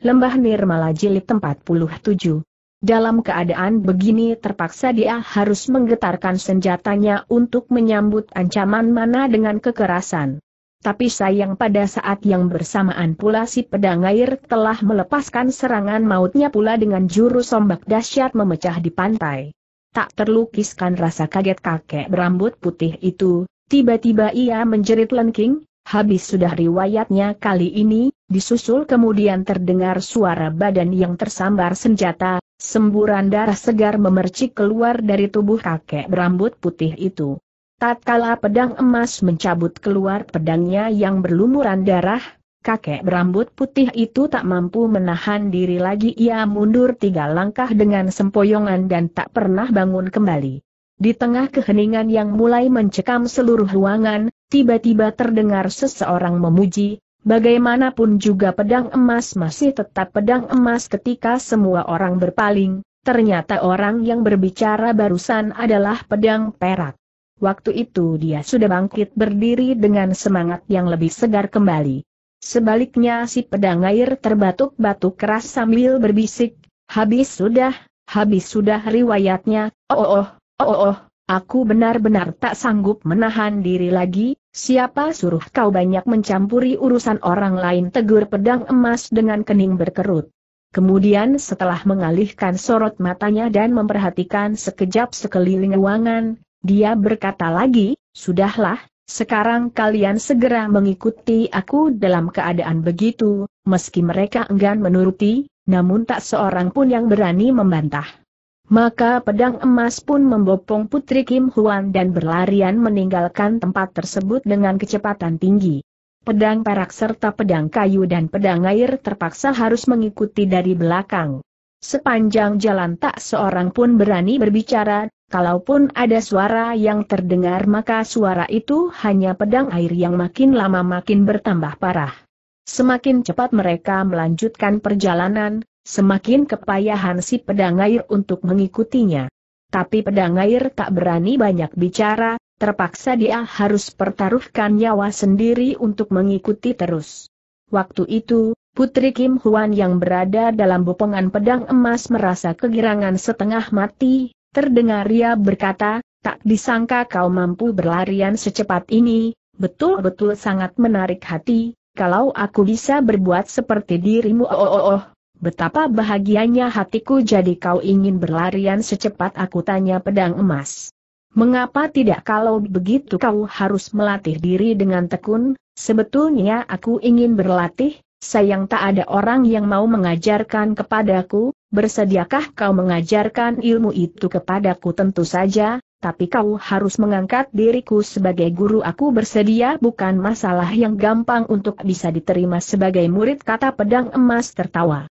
Lembah Nirmala Jilid 47. Dalam keadaan begini terpaksa dia harus menggetarkan senjatanya untuk menyambut ancaman mana dengan kekerasan. Tapi sayang pada saat yang bersamaan pula si pedang air telah melepaskan serangan mautnya pula dengan jurus ombak dahsyat memecah di pantai. Tak terlukiskan rasa kaget kakek berambut putih itu, tiba-tiba ia menjerit lengking, habis sudah riwayatnya kali ini, Disusul kemudian terdengar suara badan yang tersambar senjata, semburan darah segar memercik keluar dari tubuh kakek berambut putih itu. Tatkala pedang emas mencabut keluar pedangnya yang berlumuran darah, kakek berambut putih itu tak mampu menahan diri lagi ia mundur tiga langkah dengan sempoyongan dan tak pernah bangun kembali. Di tengah keheningan yang mulai mencekam seluruh ruangan, tiba-tiba terdengar seseorang memuji, Bagaimanapun juga pedang emas masih tetap pedang emas ketika semua orang berpaling, ternyata orang yang berbicara barusan adalah pedang perak. Waktu itu dia sudah bangkit berdiri dengan semangat yang lebih segar kembali. Sebaliknya si pedang air terbatuk-batuk keras sambil berbisik, habis sudah, habis sudah riwayatnya, oh oh, oh oh, oh aku benar-benar tak sanggup menahan diri lagi, Siapa suruh kau banyak mencampuri urusan orang lain tegur pedang emas dengan kening berkerut. Kemudian setelah mengalihkan sorot matanya dan memperhatikan sekejap sekeliling ruangan, dia berkata lagi, Sudahlah, sekarang kalian segera mengikuti aku dalam keadaan begitu, meski mereka enggan menuruti, namun tak seorang pun yang berani membantah. Maka pedang emas pun membopong putri Kim Huan dan berlarian meninggalkan tempat tersebut dengan kecepatan tinggi. Pedang perak serta pedang kayu dan pedang air terpaksa harus mengikuti dari belakang. Sepanjang jalan tak seorang pun berani berbicara, kalaupun ada suara yang terdengar maka suara itu hanya pedang air yang makin lama makin bertambah parah. Semakin cepat mereka melanjutkan perjalanan, Semakin kepayahan si pedang air untuk mengikutinya. Tapi pedang air tak berani banyak bicara, terpaksa dia harus pertaruhkan nyawa sendiri untuk mengikuti terus. Waktu itu, Putri Kim Huan yang berada dalam bopongan pedang emas merasa kegirangan setengah mati, terdengar ia berkata, tak disangka kau mampu berlarian secepat ini, betul-betul sangat menarik hati, kalau aku bisa berbuat seperti dirimu oh oh oh, oh. Betapa bahagianya hatiku jadi kau ingin berlarian secepat aku tanya pedang emas. Mengapa tidak kalau begitu kau harus melatih diri dengan tekun, sebetulnya aku ingin berlatih, sayang tak ada orang yang mau mengajarkan kepadaku, bersediakah kau mengajarkan ilmu itu kepadaku tentu saja, tapi kau harus mengangkat diriku sebagai guru aku bersedia bukan masalah yang gampang untuk bisa diterima sebagai murid kata pedang emas tertawa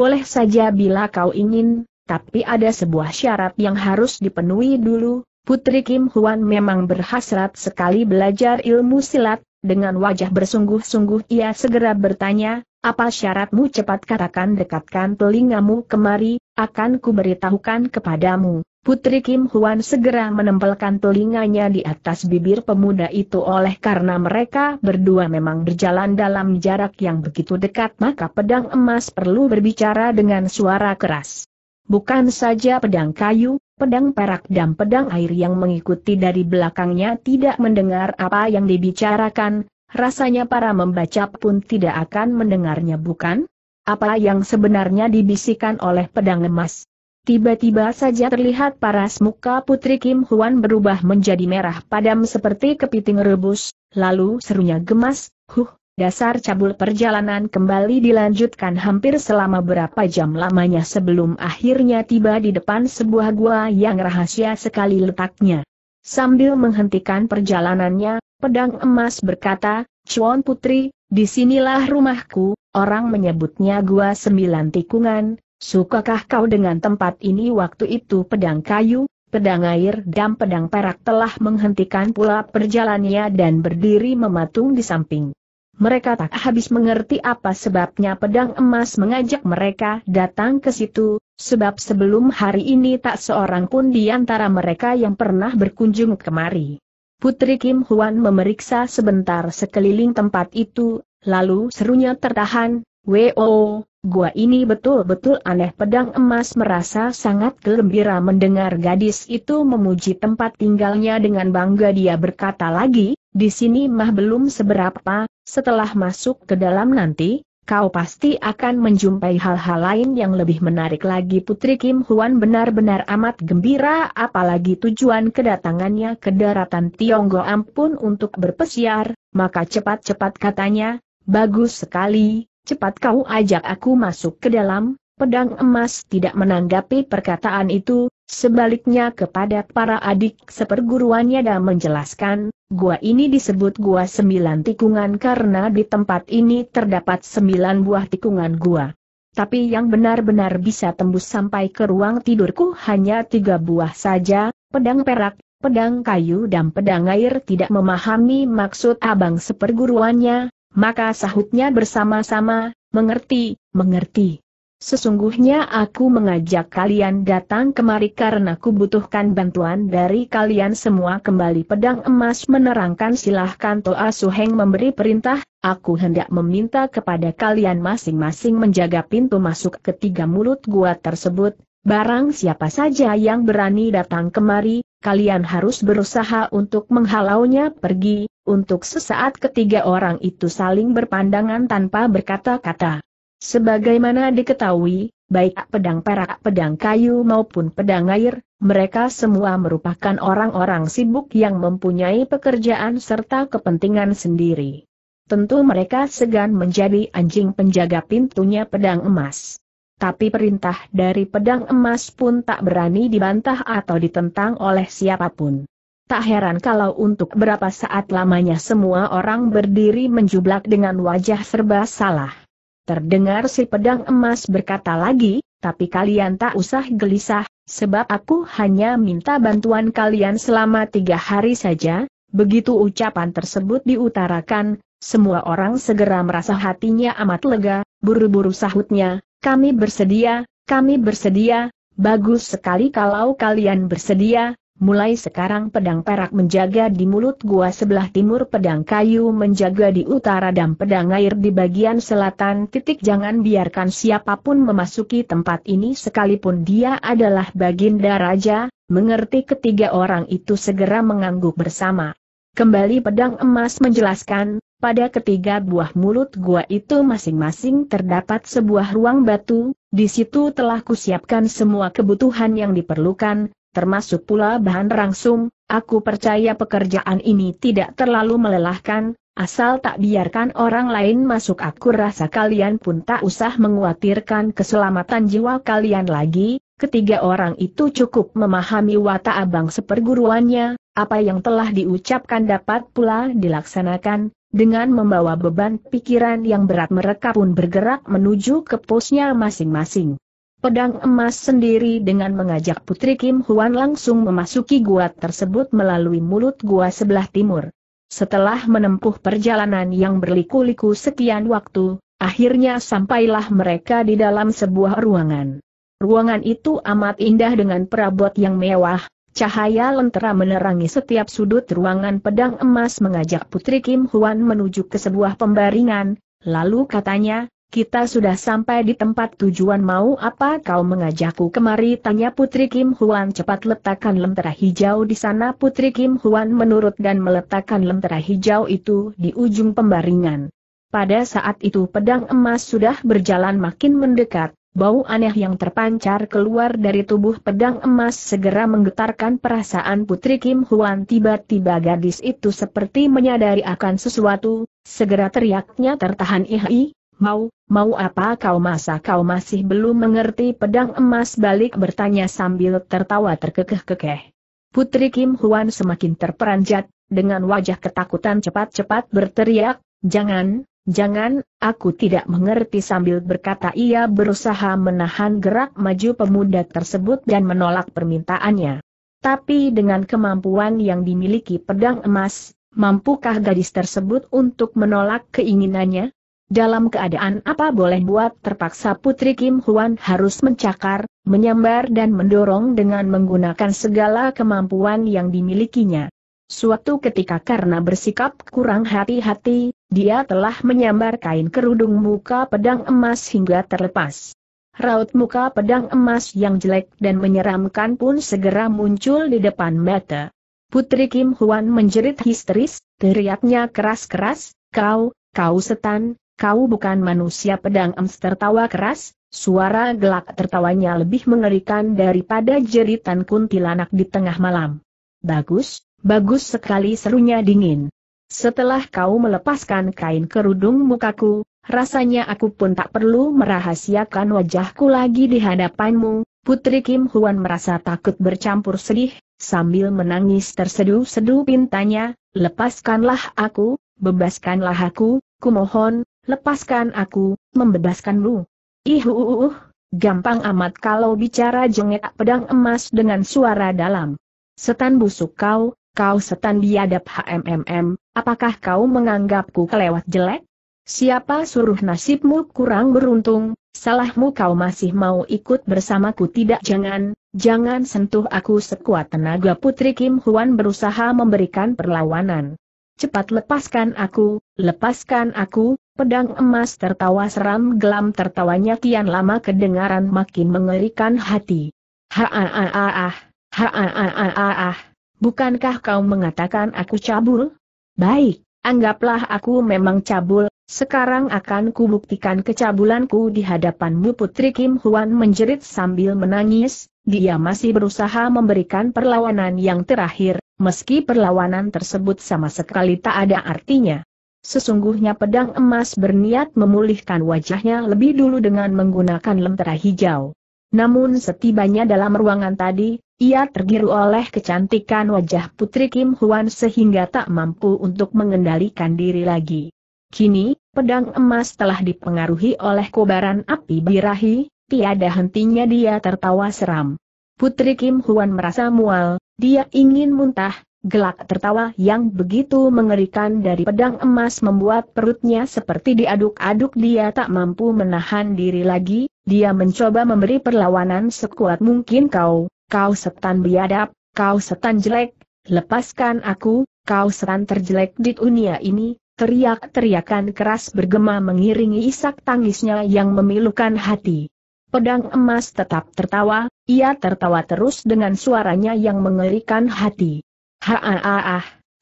boleh saja bila kau ingin, tapi ada sebuah syarat yang harus dipenuhi dulu. Putri Kim Huan memang berhasrat sekali belajar ilmu silat, dengan wajah bersungguh-sungguh ia segera bertanya, apa syaratmu cepat katakan dekatkan telingamu kemari, akan kuberitahukan kepadamu. Putri Kim Huan segera menempelkan telinganya di atas bibir pemuda itu oleh karena mereka berdua memang berjalan dalam jarak yang begitu dekat maka pedang emas perlu berbicara dengan suara keras. Bukan saja pedang kayu, pedang perak dan pedang air yang mengikuti dari belakangnya tidak mendengar apa yang dibicarakan, rasanya para membaca pun tidak akan mendengarnya bukan? Apa yang sebenarnya dibisikkan oleh pedang emas? Tiba-tiba saja terlihat paras muka Putri Kim Huan berubah menjadi merah padam seperti kepiting rebus, lalu serunya gemas, huh, dasar cabul perjalanan kembali dilanjutkan hampir selama berapa jam lamanya sebelum akhirnya tiba di depan sebuah gua yang rahasia sekali letaknya. Sambil menghentikan perjalanannya, pedang emas berkata, Chuan Putri, disinilah rumahku, orang menyebutnya gua sembilan tikungan, Sukakah kau dengan tempat ini waktu itu pedang kayu, pedang air dan pedang perak telah menghentikan pula perjalannya dan berdiri mematung di samping. Mereka tak habis mengerti apa sebabnya pedang emas mengajak mereka datang ke situ, sebab sebelum hari ini tak seorang pun di antara mereka yang pernah berkunjung kemari. Putri Kim Huan memeriksa sebentar sekeliling tempat itu, lalu serunya tertahan, Wo, oh, gua ini betul-betul aneh pedang emas merasa sangat gembira mendengar gadis itu memuji tempat tinggalnya dengan bangga dia berkata lagi, di sini mah belum seberapa, setelah masuk ke dalam nanti, kau pasti akan menjumpai hal-hal lain yang lebih menarik lagi Putri Kim Huan benar-benar amat gembira apalagi tujuan kedatangannya ke daratan Tionggo ampun untuk berpesiar, maka cepat-cepat katanya, bagus sekali, cepat kau ajak aku masuk ke dalam, pedang emas tidak menanggapi perkataan itu, sebaliknya kepada para adik seperguruannya dan menjelaskan, gua ini disebut gua sembilan tikungan karena di tempat ini terdapat sembilan buah tikungan gua. Tapi yang benar-benar bisa tembus sampai ke ruang tidurku hanya tiga buah saja, pedang perak, pedang kayu dan pedang air tidak memahami maksud abang seperguruannya, maka sahutnya bersama-sama, mengerti, mengerti. Sesungguhnya aku mengajak kalian datang kemari karena ku butuhkan bantuan dari kalian semua kembali pedang emas menerangkan silahkan Toa Suheng memberi perintah, aku hendak meminta kepada kalian masing-masing menjaga pintu masuk ketiga mulut gua tersebut, barang siapa saja yang berani datang kemari, kalian harus berusaha untuk menghalaunya pergi, untuk sesaat ketiga orang itu saling berpandangan tanpa berkata-kata. Sebagaimana diketahui, baik pedang perak pedang kayu maupun pedang air, mereka semua merupakan orang-orang sibuk yang mempunyai pekerjaan serta kepentingan sendiri. Tentu mereka segan menjadi anjing penjaga pintunya pedang emas. Tapi perintah dari pedang emas pun tak berani dibantah atau ditentang oleh siapapun. Tak heran kalau untuk berapa saat lamanya semua orang berdiri menjublak dengan wajah serba salah. Terdengar si pedang emas berkata lagi, tapi kalian tak usah gelisah, sebab aku hanya minta bantuan kalian selama tiga hari saja. Begitu ucapan tersebut diutarakan, semua orang segera merasa hatinya amat lega, buru-buru sahutnya, kami bersedia, kami bersedia, bagus sekali kalau kalian bersedia, Mulai sekarang pedang perak menjaga di mulut gua sebelah timur pedang kayu menjaga di utara dan pedang air di bagian selatan titik jangan biarkan siapapun memasuki tempat ini sekalipun dia adalah baginda raja, mengerti ketiga orang itu segera mengangguk bersama. Kembali pedang emas menjelaskan, pada ketiga buah mulut gua itu masing-masing terdapat sebuah ruang batu, di situ telah kusiapkan semua kebutuhan yang diperlukan, termasuk pula bahan rangsum, aku percaya pekerjaan ini tidak terlalu melelahkan, asal tak biarkan orang lain masuk aku rasa kalian pun tak usah menguatirkan keselamatan jiwa kalian lagi, ketiga orang itu cukup memahami watak abang seperguruannya, apa yang telah diucapkan dapat pula dilaksanakan, dengan membawa beban pikiran yang berat mereka pun bergerak menuju ke posnya masing-masing pedang emas sendiri dengan mengajak Putri Kim Huan langsung memasuki gua tersebut melalui mulut gua sebelah timur. Setelah menempuh perjalanan yang berliku-liku sekian waktu, akhirnya sampailah mereka di dalam sebuah ruangan. Ruangan itu amat indah dengan perabot yang mewah, cahaya lentera menerangi setiap sudut ruangan pedang emas mengajak Putri Kim Huan menuju ke sebuah pembaringan, lalu katanya, kita sudah sampai di tempat tujuan mau apa kau mengajakku kemari tanya Putri Kim Huan cepat letakkan lentera hijau di sana Putri Kim Huan menurut dan meletakkan lentera hijau itu di ujung pembaringan. Pada saat itu pedang emas sudah berjalan makin mendekat, Bau aneh yang terpancar keluar dari tubuh pedang emas segera menggetarkan perasaan Putri Kim Huan tiba-tiba gadis itu seperti menyadari akan sesuatu, segera teriaknya tertahan ihi, Mau, mau apa kau masa kau masih belum mengerti pedang emas balik bertanya sambil tertawa terkekeh-kekeh. Putri Kim Huan semakin terperanjat, dengan wajah ketakutan cepat-cepat berteriak, jangan, jangan, aku tidak mengerti sambil berkata ia berusaha menahan gerak maju pemuda tersebut dan menolak permintaannya. Tapi dengan kemampuan yang dimiliki pedang emas, mampukah gadis tersebut untuk menolak keinginannya? Dalam keadaan apa boleh buat terpaksa Putri Kim Huan harus mencakar, menyambar dan mendorong dengan menggunakan segala kemampuan yang dimilikinya. Suatu ketika karena bersikap kurang hati-hati, dia telah menyambar kain kerudung muka pedang emas hingga terlepas. Raut muka pedang emas yang jelek dan menyeramkan pun segera muncul di depan mata. Putri Kim Huan menjerit histeris, teriaknya keras-keras, kau, kau setan, kau bukan manusia pedang ems tertawa keras, suara gelak tertawanya lebih mengerikan daripada jeritan kuntilanak di tengah malam. Bagus, bagus sekali serunya dingin. Setelah kau melepaskan kain kerudung mukaku, rasanya aku pun tak perlu merahasiakan wajahku lagi di hadapanmu, Putri Kim Huan merasa takut bercampur sedih, sambil menangis terseduh-seduh pintanya, lepaskanlah aku, bebaskanlah aku, kumohon, lepaskan aku, membebaskanmu. Ihuuuh, uh, uh. gampang amat kalau bicara jengek pedang emas dengan suara dalam. Setan busuk kau, kau setan biadab HMMM, apakah kau menganggapku kelewat jelek? Siapa suruh nasibmu kurang beruntung, salahmu kau masih mau ikut bersamaku tidak jangan, jangan sentuh aku sekuat tenaga Putri Kim Huan berusaha memberikan perlawanan. Cepat lepaskan aku, lepaskan aku, Pedang emas tertawa seram gelam tertawanya kian lama kedengaran makin mengerikan hati. ha a a ah ha a a ah bukankah kau mengatakan aku cabul? Baik, anggaplah aku memang cabul, sekarang akan kubuktikan kecabulanku di hadapanmu Putri Kim Huan menjerit sambil menangis, dia masih berusaha memberikan perlawanan yang terakhir, meski perlawanan tersebut sama sekali tak ada artinya. Sesungguhnya pedang emas berniat memulihkan wajahnya lebih dulu dengan menggunakan lentera hijau. Namun setibanya dalam ruangan tadi, ia tergiru oleh kecantikan wajah Putri Kim Huan sehingga tak mampu untuk mengendalikan diri lagi. Kini, pedang emas telah dipengaruhi oleh kobaran api birahi, tiada hentinya dia tertawa seram. Putri Kim Huan merasa mual, dia ingin muntah, Gelak tertawa yang begitu mengerikan dari pedang emas membuat perutnya seperti diaduk-aduk dia tak mampu menahan diri lagi, dia mencoba memberi perlawanan sekuat mungkin kau, kau setan biadab, kau setan jelek, lepaskan aku, kau setan terjelek di dunia ini, teriak-teriakan keras bergema mengiringi isak tangisnya yang memilukan hati. Pedang emas tetap tertawa, ia tertawa terus dengan suaranya yang mengerikan hati. Ha ah,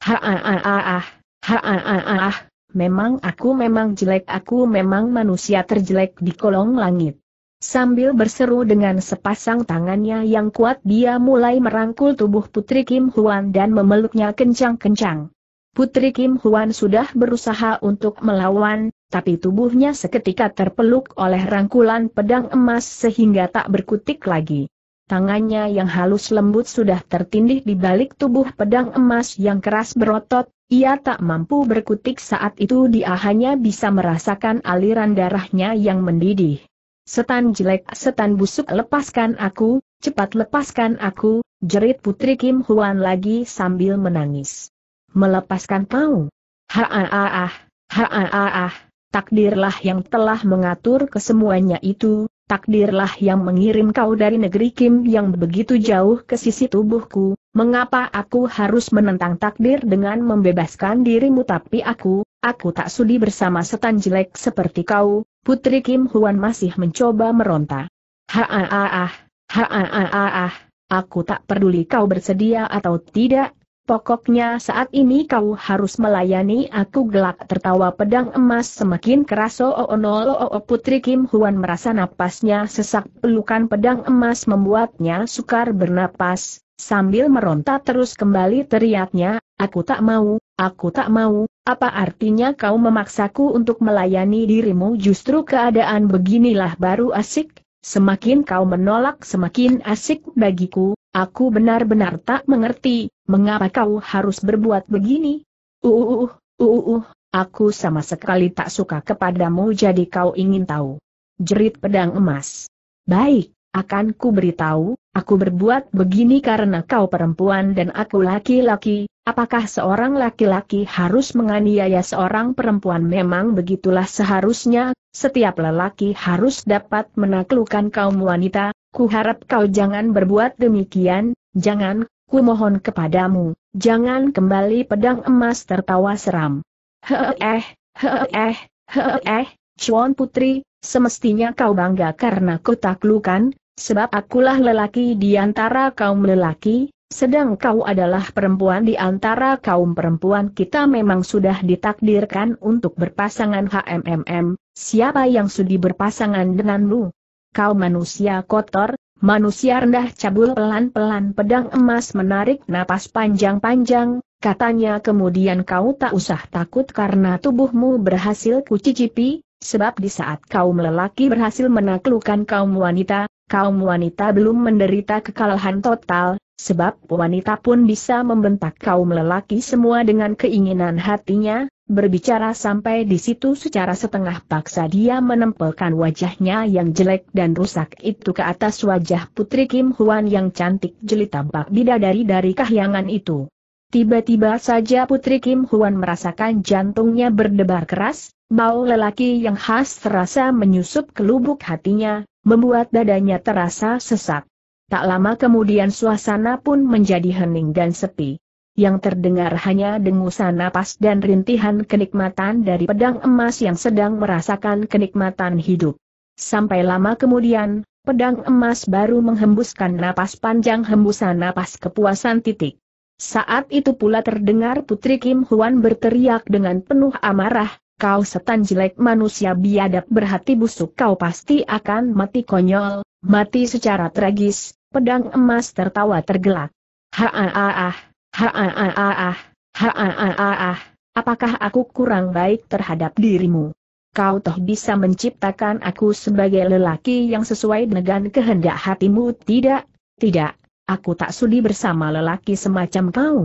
ha ah, ha ah, memang aku memang jelek aku memang manusia terjelek di kolong langit. Sambil berseru dengan sepasang tangannya yang kuat dia mulai merangkul tubuh Putri Kim Huan dan memeluknya kencang-kencang. Putri Kim Huan sudah berusaha untuk melawan, tapi tubuhnya seketika terpeluk oleh rangkulan pedang emas sehingga tak berkutik lagi. Tangannya yang halus lembut sudah tertindih di balik tubuh pedang emas yang keras berotot, ia tak mampu berkutik saat itu dia hanya bisa merasakan aliran darahnya yang mendidih. Setan jelek, setan busuk lepaskan aku, cepat lepaskan aku, jerit putri Kim Huan lagi sambil menangis. Melepaskan kau? Ha-ah-ah, ha-ah-ah, takdirlah yang telah mengatur kesemuanya itu, takdirlah yang mengirim kau dari negeri Kim yang begitu jauh ke sisi tubuhku, mengapa aku harus menentang takdir dengan membebaskan dirimu tapi aku, aku tak sudi bersama setan jelek seperti kau, Putri Kim Huan masih mencoba meronta. Ha ah aku tak peduli kau bersedia atau tidak, Pokoknya saat ini kau harus melayani aku gelak tertawa pedang emas semakin keras Oonolo oh oh, oh, oh, oh, Putri Kim Huan merasa napasnya sesak pelukan pedang emas membuatnya sukar bernapas, sambil meronta terus kembali teriaknya, aku tak mau, aku tak mau, apa artinya kau memaksaku untuk melayani dirimu justru keadaan beginilah baru asik, semakin kau menolak semakin asik bagiku, Aku benar-benar tak mengerti, mengapa kau harus berbuat begini? Uh, uh, uh, uh, aku sama sekali tak suka kepadamu jadi kau ingin tahu. Jerit pedang emas. Baik, akan ku beritahu, aku berbuat begini karena kau perempuan dan aku laki-laki, apakah seorang laki-laki harus menganiaya seorang perempuan memang begitulah seharusnya, setiap lelaki harus dapat menaklukkan kaum wanita, Ku harap kau jangan berbuat demikian, jangan, ku mohon kepadamu, jangan kembali pedang emas tertawa seram. Heeh, heeh, heeh, Chuan Putri, semestinya kau bangga karena ku taklukan, sebab akulah lelaki di antara kaum lelaki, sedang kau adalah perempuan di antara kaum perempuan kita memang sudah ditakdirkan untuk berpasangan HMMM, siapa yang sudi berpasangan denganmu? kau manusia kotor, manusia rendah cabul pelan-pelan pedang emas menarik napas panjang-panjang, katanya kemudian kau tak usah takut karena tubuhmu berhasil kucicipi, sebab di saat kaum lelaki berhasil menaklukkan kaum wanita, kaum wanita belum menderita kekalahan total, Sebab wanita pun bisa membentak kaum lelaki semua dengan keinginan hatinya, berbicara sampai di situ secara setengah paksa dia menempelkan wajahnya yang jelek dan rusak itu ke atas wajah putri Kim Huan yang cantik jeli tampak bidadari dari kahyangan itu. Tiba-tiba saja putri Kim Huan merasakan jantungnya berdebar keras, bau lelaki yang khas terasa menyusup ke lubuk hatinya, membuat dadanya terasa sesak. Tak lama kemudian suasana pun menjadi hening dan sepi. Yang terdengar hanya dengusan napas dan rintihan kenikmatan dari pedang emas yang sedang merasakan kenikmatan hidup. Sampai lama kemudian, pedang emas baru menghembuskan napas panjang hembusan napas kepuasan titik. Saat itu pula terdengar Putri Kim Huan berteriak dengan penuh amarah, kau setan jelek manusia biadab berhati busuk kau pasti akan mati konyol, mati secara tragis, Pedang emas tertawa tergelak. Ha-ah-ah, ha-ah-ah, ha-ah-ah, apakah aku kurang baik terhadap dirimu? Kau toh bisa menciptakan aku sebagai lelaki yang sesuai dengan kehendak hatimu tidak? Tidak, aku tak sudi bersama lelaki semacam kau.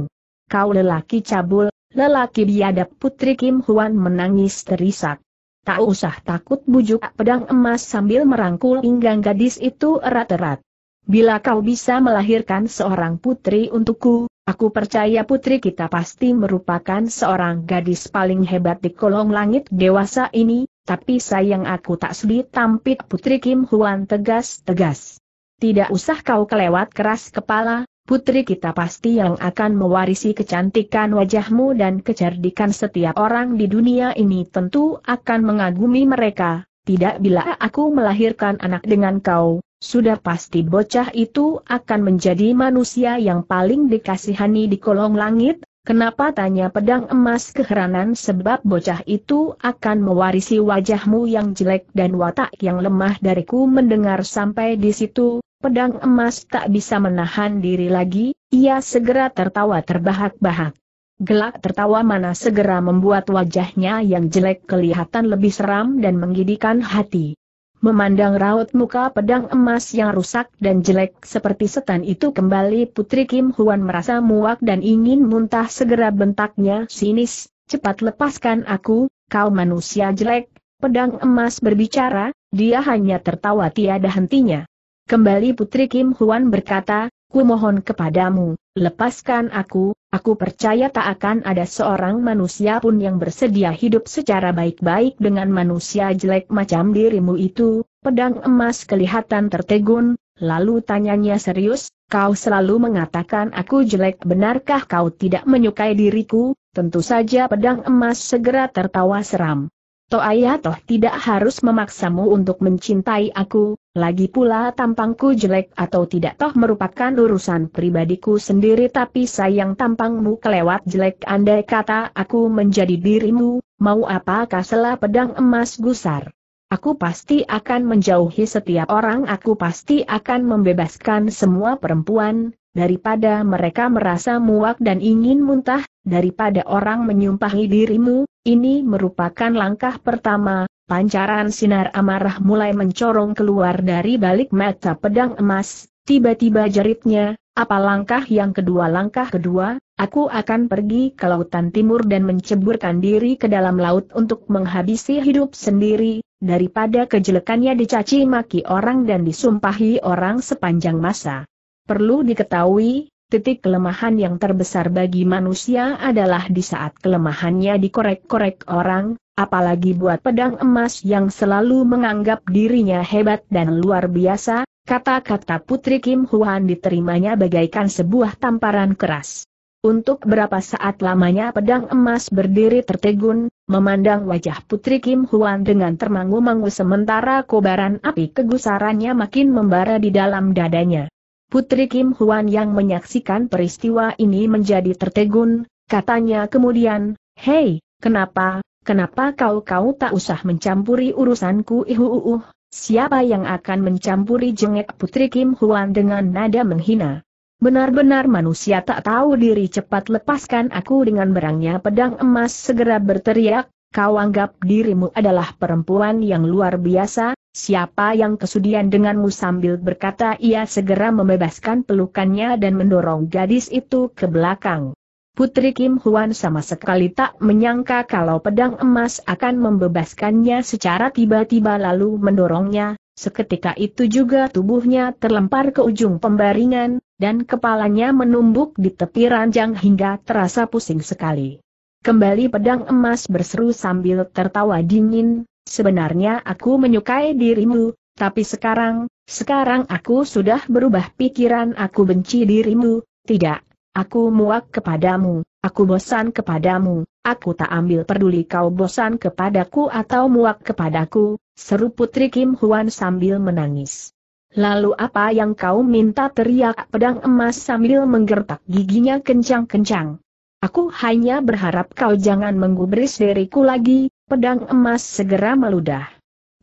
Kau lelaki cabul, lelaki biadab putri Kim Huan menangis terisak. Tak usah takut bujuk pedang emas sambil merangkul pinggang gadis itu erat-erat. Bila kau bisa melahirkan seorang putri untukku, aku percaya putri kita pasti merupakan seorang gadis paling hebat di kolong langit dewasa ini, tapi sayang aku tak sedih tampil putri Kim Huan tegas-tegas. Tidak usah kau kelewat keras kepala, putri kita pasti yang akan mewarisi kecantikan wajahmu dan kecerdikan setiap orang di dunia ini tentu akan mengagumi mereka, tidak bila aku melahirkan anak dengan kau, sudah pasti bocah itu akan menjadi manusia yang paling dikasihani di kolong langit, kenapa tanya pedang emas keheranan sebab bocah itu akan mewarisi wajahmu yang jelek dan watak yang lemah dariku mendengar sampai di situ, pedang emas tak bisa menahan diri lagi, ia segera tertawa terbahak-bahak. Gelak tertawa mana segera membuat wajahnya yang jelek kelihatan lebih seram dan menggidikan hati. Memandang raut muka pedang emas yang rusak dan jelek seperti setan itu kembali Putri Kim Huan merasa muak dan ingin muntah segera bentaknya sinis, cepat lepaskan aku, kau manusia jelek, pedang emas berbicara, dia hanya tertawa tiada hentinya. Kembali Putri Kim Huan berkata, mohon kepadamu, lepaskan aku, aku percaya tak akan ada seorang manusia pun yang bersedia hidup secara baik-baik dengan manusia jelek macam dirimu itu, pedang emas kelihatan tertegun, lalu tanyanya serius, kau selalu mengatakan aku jelek benarkah kau tidak menyukai diriku, tentu saja pedang emas segera tertawa seram ayah toh tidak harus memaksamu untuk mencintai aku, lagi pula tampangku jelek atau tidak toh merupakan urusan pribadiku sendiri tapi sayang tampangmu kelewat jelek andai kata aku menjadi dirimu, mau apakah selah pedang emas gusar. Aku pasti akan menjauhi setiap orang aku pasti akan membebaskan semua perempuan, daripada mereka merasa muak dan ingin muntah, daripada orang menyumpahi dirimu, ini merupakan langkah pertama, pancaran sinar amarah mulai mencorong keluar dari balik mata pedang emas, tiba-tiba jeritnya, apa langkah yang kedua langkah kedua, aku akan pergi ke lautan timur dan menceburkan diri ke dalam laut untuk menghabisi hidup sendiri, daripada kejelekannya dicaci maki orang dan disumpahi orang sepanjang masa. Perlu diketahui, Titik kelemahan yang terbesar bagi manusia adalah di saat kelemahannya dikorek-korek orang, apalagi buat pedang emas yang selalu menganggap dirinya hebat dan luar biasa, kata-kata Putri Kim Huan diterimanya bagaikan sebuah tamparan keras. Untuk berapa saat lamanya pedang emas berdiri tertegun, memandang wajah Putri Kim Huan dengan termangu-mangu sementara kobaran api kegusarannya makin membara di dalam dadanya. Putri Kim Huan yang menyaksikan peristiwa ini menjadi tertegun, katanya kemudian, Hei, kenapa, kenapa kau-kau tak usah mencampuri urusanku ihuuh, siapa yang akan mencampuri jengek Putri Kim Huan dengan nada menghina? Benar-benar manusia tak tahu diri cepat lepaskan aku dengan berangnya pedang emas segera berteriak, Kau anggap dirimu adalah perempuan yang luar biasa, siapa yang kesudian denganmu sambil berkata ia segera membebaskan pelukannya dan mendorong gadis itu ke belakang. Putri Kim Huan sama sekali tak menyangka kalau pedang emas akan membebaskannya secara tiba-tiba lalu mendorongnya, seketika itu juga tubuhnya terlempar ke ujung pembaringan, dan kepalanya menumbuk di tepi ranjang hingga terasa pusing sekali. Kembali pedang emas berseru sambil tertawa dingin, sebenarnya aku menyukai dirimu, tapi sekarang, sekarang aku sudah berubah pikiran aku benci dirimu, tidak, aku muak kepadamu, aku bosan kepadamu, aku tak ambil peduli kau bosan kepadaku atau muak kepadaku, seru Putri Kim Huan sambil menangis. Lalu apa yang kau minta teriak pedang emas sambil menggertak giginya kencang-kencang. Aku hanya berharap kau jangan menggubris diriku lagi, pedang emas segera meludah.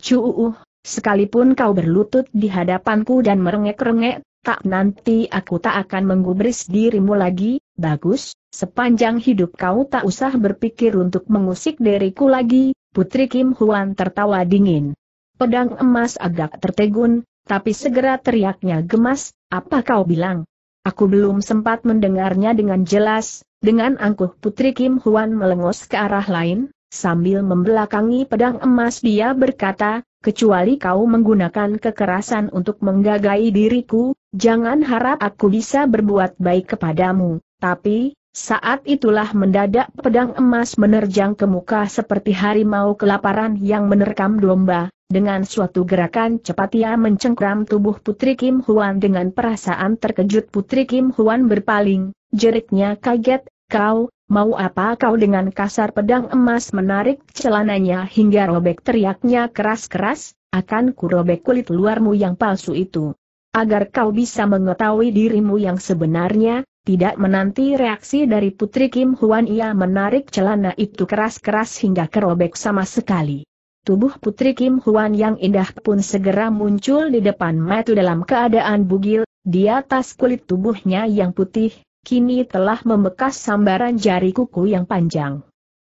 Cuuuh. sekalipun kau berlutut di hadapanku dan merengek-rengek, tak nanti aku tak akan menggubris dirimu lagi, bagus, sepanjang hidup kau tak usah berpikir untuk mengusik diriku lagi, Putri Kim Huan tertawa dingin. Pedang emas agak tertegun, tapi segera teriaknya gemas, apa kau bilang? Aku belum sempat mendengarnya dengan jelas, dengan angkuh Putri Kim Huan melengos ke arah lain, sambil membelakangi pedang emas dia berkata, kecuali kau menggunakan kekerasan untuk menggagai diriku, jangan harap aku bisa berbuat baik kepadamu, tapi, saat itulah mendadak pedang emas menerjang ke muka seperti harimau kelaparan yang menerkam domba, dengan suatu gerakan cepat ia mencengkram tubuh Putri Kim Huan dengan perasaan terkejut Putri Kim Huan berpaling, Jeritnya kaget, kau, mau apa kau dengan kasar pedang emas menarik celananya hingga robek teriaknya keras-keras, akan kurobek kulit luarmu yang palsu itu. Agar kau bisa mengetahui dirimu yang sebenarnya, tidak menanti reaksi dari Putri Kim Huan ia menarik celana itu keras-keras hingga kerobek sama sekali. Tubuh Putri Kim Huan yang indah pun segera muncul di depan mata dalam keadaan bugil, di atas kulit tubuhnya yang putih, kini telah membekas sambaran jari kuku yang panjang.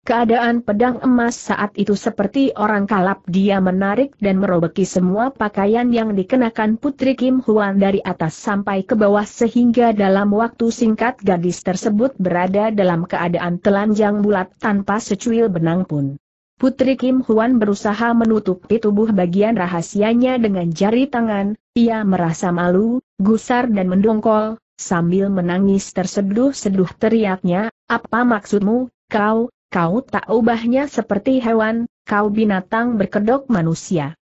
Keadaan pedang emas saat itu seperti orang kalap dia menarik dan merobeki semua pakaian yang dikenakan Putri Kim Huan dari atas sampai ke bawah sehingga dalam waktu singkat gadis tersebut berada dalam keadaan telanjang bulat tanpa secuil benang pun. Putri Kim Huan berusaha menutupi tubuh bagian rahasianya dengan jari tangan, ia merasa malu, gusar dan mendongkol, sambil menangis terseduh-seduh teriaknya, apa maksudmu, kau, kau tak ubahnya seperti hewan, kau binatang berkedok manusia.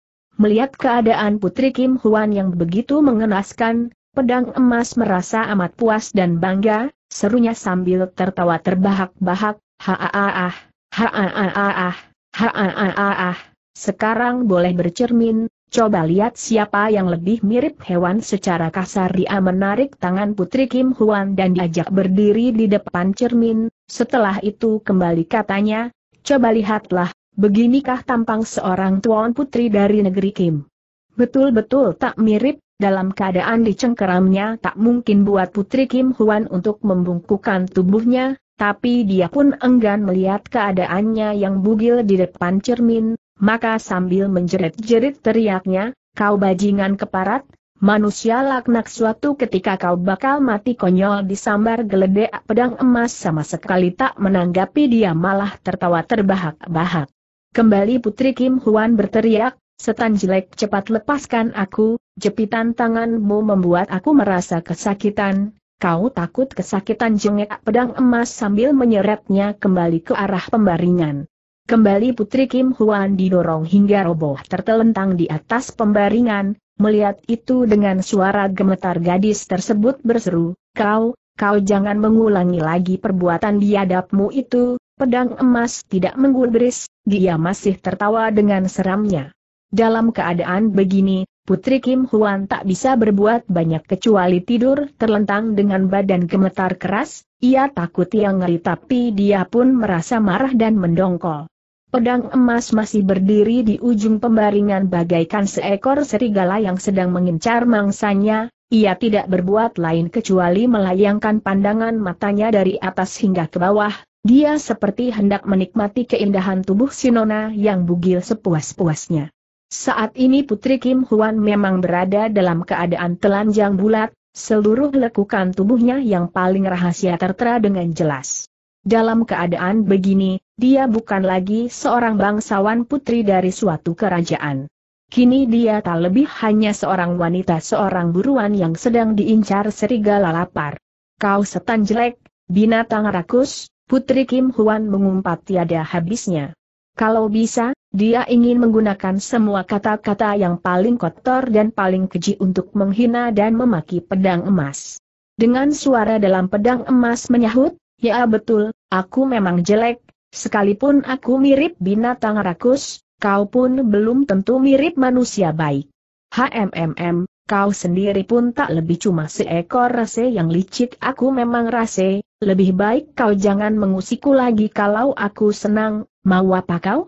Melihat keadaan Putri Kim Huan yang begitu mengenaskan, pedang emas merasa amat puas dan bangga, serunya sambil tertawa terbahak-bahak, ha-ah-ah-ah, haaah, haaah, haaah, sekarang boleh bercermin, Coba lihat siapa yang lebih mirip hewan secara kasar dia menarik tangan Putri Kim Huan dan diajak berdiri di depan cermin, setelah itu kembali katanya, coba lihatlah, beginikah tampang seorang tuan putri dari negeri Kim. Betul-betul tak mirip, dalam keadaan dicengkeramnya tak mungkin buat Putri Kim Huan untuk membungkukan tubuhnya, tapi dia pun enggan melihat keadaannya yang bugil di depan cermin, maka sambil menjerit-jerit teriaknya, kau bajingan keparat, manusia laknak suatu ketika kau bakal mati konyol disambar geledek pedang emas sama sekali tak menanggapi dia malah tertawa terbahak-bahak. Kembali Putri Kim Huan berteriak, setan jelek cepat lepaskan aku, jepitan tanganmu membuat aku merasa kesakitan, Kau takut kesakitan jengek pedang emas sambil menyeretnya kembali ke arah pembaringan. Kembali Putri Kim Huan didorong hingga roboh tertelentang di atas pembaringan, melihat itu dengan suara gemetar gadis tersebut berseru, Kau, kau jangan mengulangi lagi perbuatan biadabmu itu, pedang emas tidak menggulbris, dia masih tertawa dengan seramnya. Dalam keadaan begini, Putri Kim Huan tak bisa berbuat banyak kecuali tidur terlentang dengan badan gemetar keras, ia takut yang ngeri tapi dia pun merasa marah dan mendongkol. Pedang emas masih berdiri di ujung pembaringan bagaikan seekor serigala yang sedang mengincar mangsanya, ia tidak berbuat lain kecuali melayangkan pandangan matanya dari atas hingga ke bawah, dia seperti hendak menikmati keindahan tubuh Sinona yang bugil sepuas-puasnya. Saat ini Putri Kim Huan memang berada dalam keadaan telanjang bulat, seluruh lekukan tubuhnya yang paling rahasia tertera dengan jelas. Dalam keadaan begini, dia bukan lagi seorang bangsawan putri dari suatu kerajaan. Kini dia tak lebih hanya seorang wanita seorang buruan yang sedang diincar serigala lapar. Kau setan jelek, binatang rakus, Putri Kim Huan mengumpat tiada habisnya. Kalau bisa, dia ingin menggunakan semua kata-kata yang paling kotor dan paling keji untuk menghina dan memaki pedang emas. Dengan suara dalam pedang emas menyahut, Ya betul, aku memang jelek, Sekalipun aku mirip binatang rakus, kau pun belum tentu mirip manusia baik. HMMM, kau sendiri pun tak lebih cuma seekor rase yang licik aku memang rase, lebih baik kau jangan mengusikku lagi kalau aku senang, mau apa kau?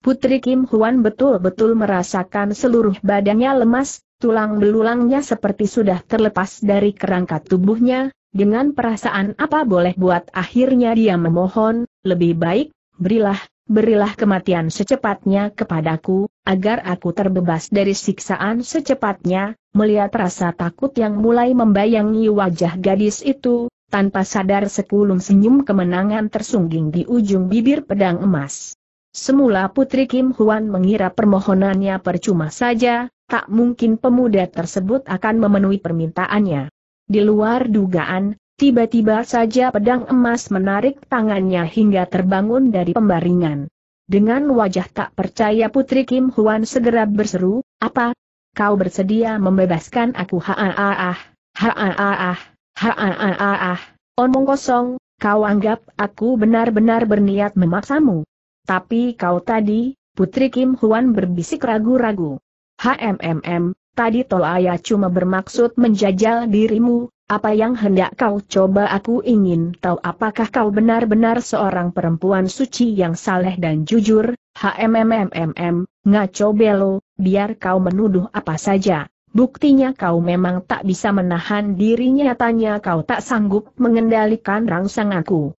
Putri Kim Huan betul-betul merasakan seluruh badannya lemas, tulang belulangnya seperti sudah terlepas dari kerangka tubuhnya, dengan perasaan apa boleh buat akhirnya dia memohon, lebih baik, berilah, berilah kematian secepatnya kepadaku, agar aku terbebas dari siksaan secepatnya, melihat rasa takut yang mulai membayangi wajah gadis itu, tanpa sadar sekulum senyum kemenangan tersungging di ujung bibir pedang emas. Semula Putri Kim Huan mengira permohonannya percuma saja, tak mungkin pemuda tersebut akan memenuhi permintaannya. Di luar dugaan, tiba-tiba saja pedang emas menarik tangannya hingga terbangun dari pembaringan. Dengan wajah tak percaya Putri Kim Huan segera berseru, apa? Kau bersedia membebaskan aku haaah, ah ah omong kosong, kau anggap aku benar-benar berniat memaksamu. Tapi kau tadi, Putri Kim Huan berbisik ragu-ragu. HMMM, Tadi Tol Ayah cuma bermaksud menjajal dirimu, apa yang hendak kau coba aku ingin tahu apakah kau benar-benar seorang perempuan suci yang saleh dan jujur, HMMMMM, ngaco belo, biar kau menuduh apa saja. Buktinya kau memang tak bisa menahan diri nyatanya kau tak sanggup mengendalikan rangsang aku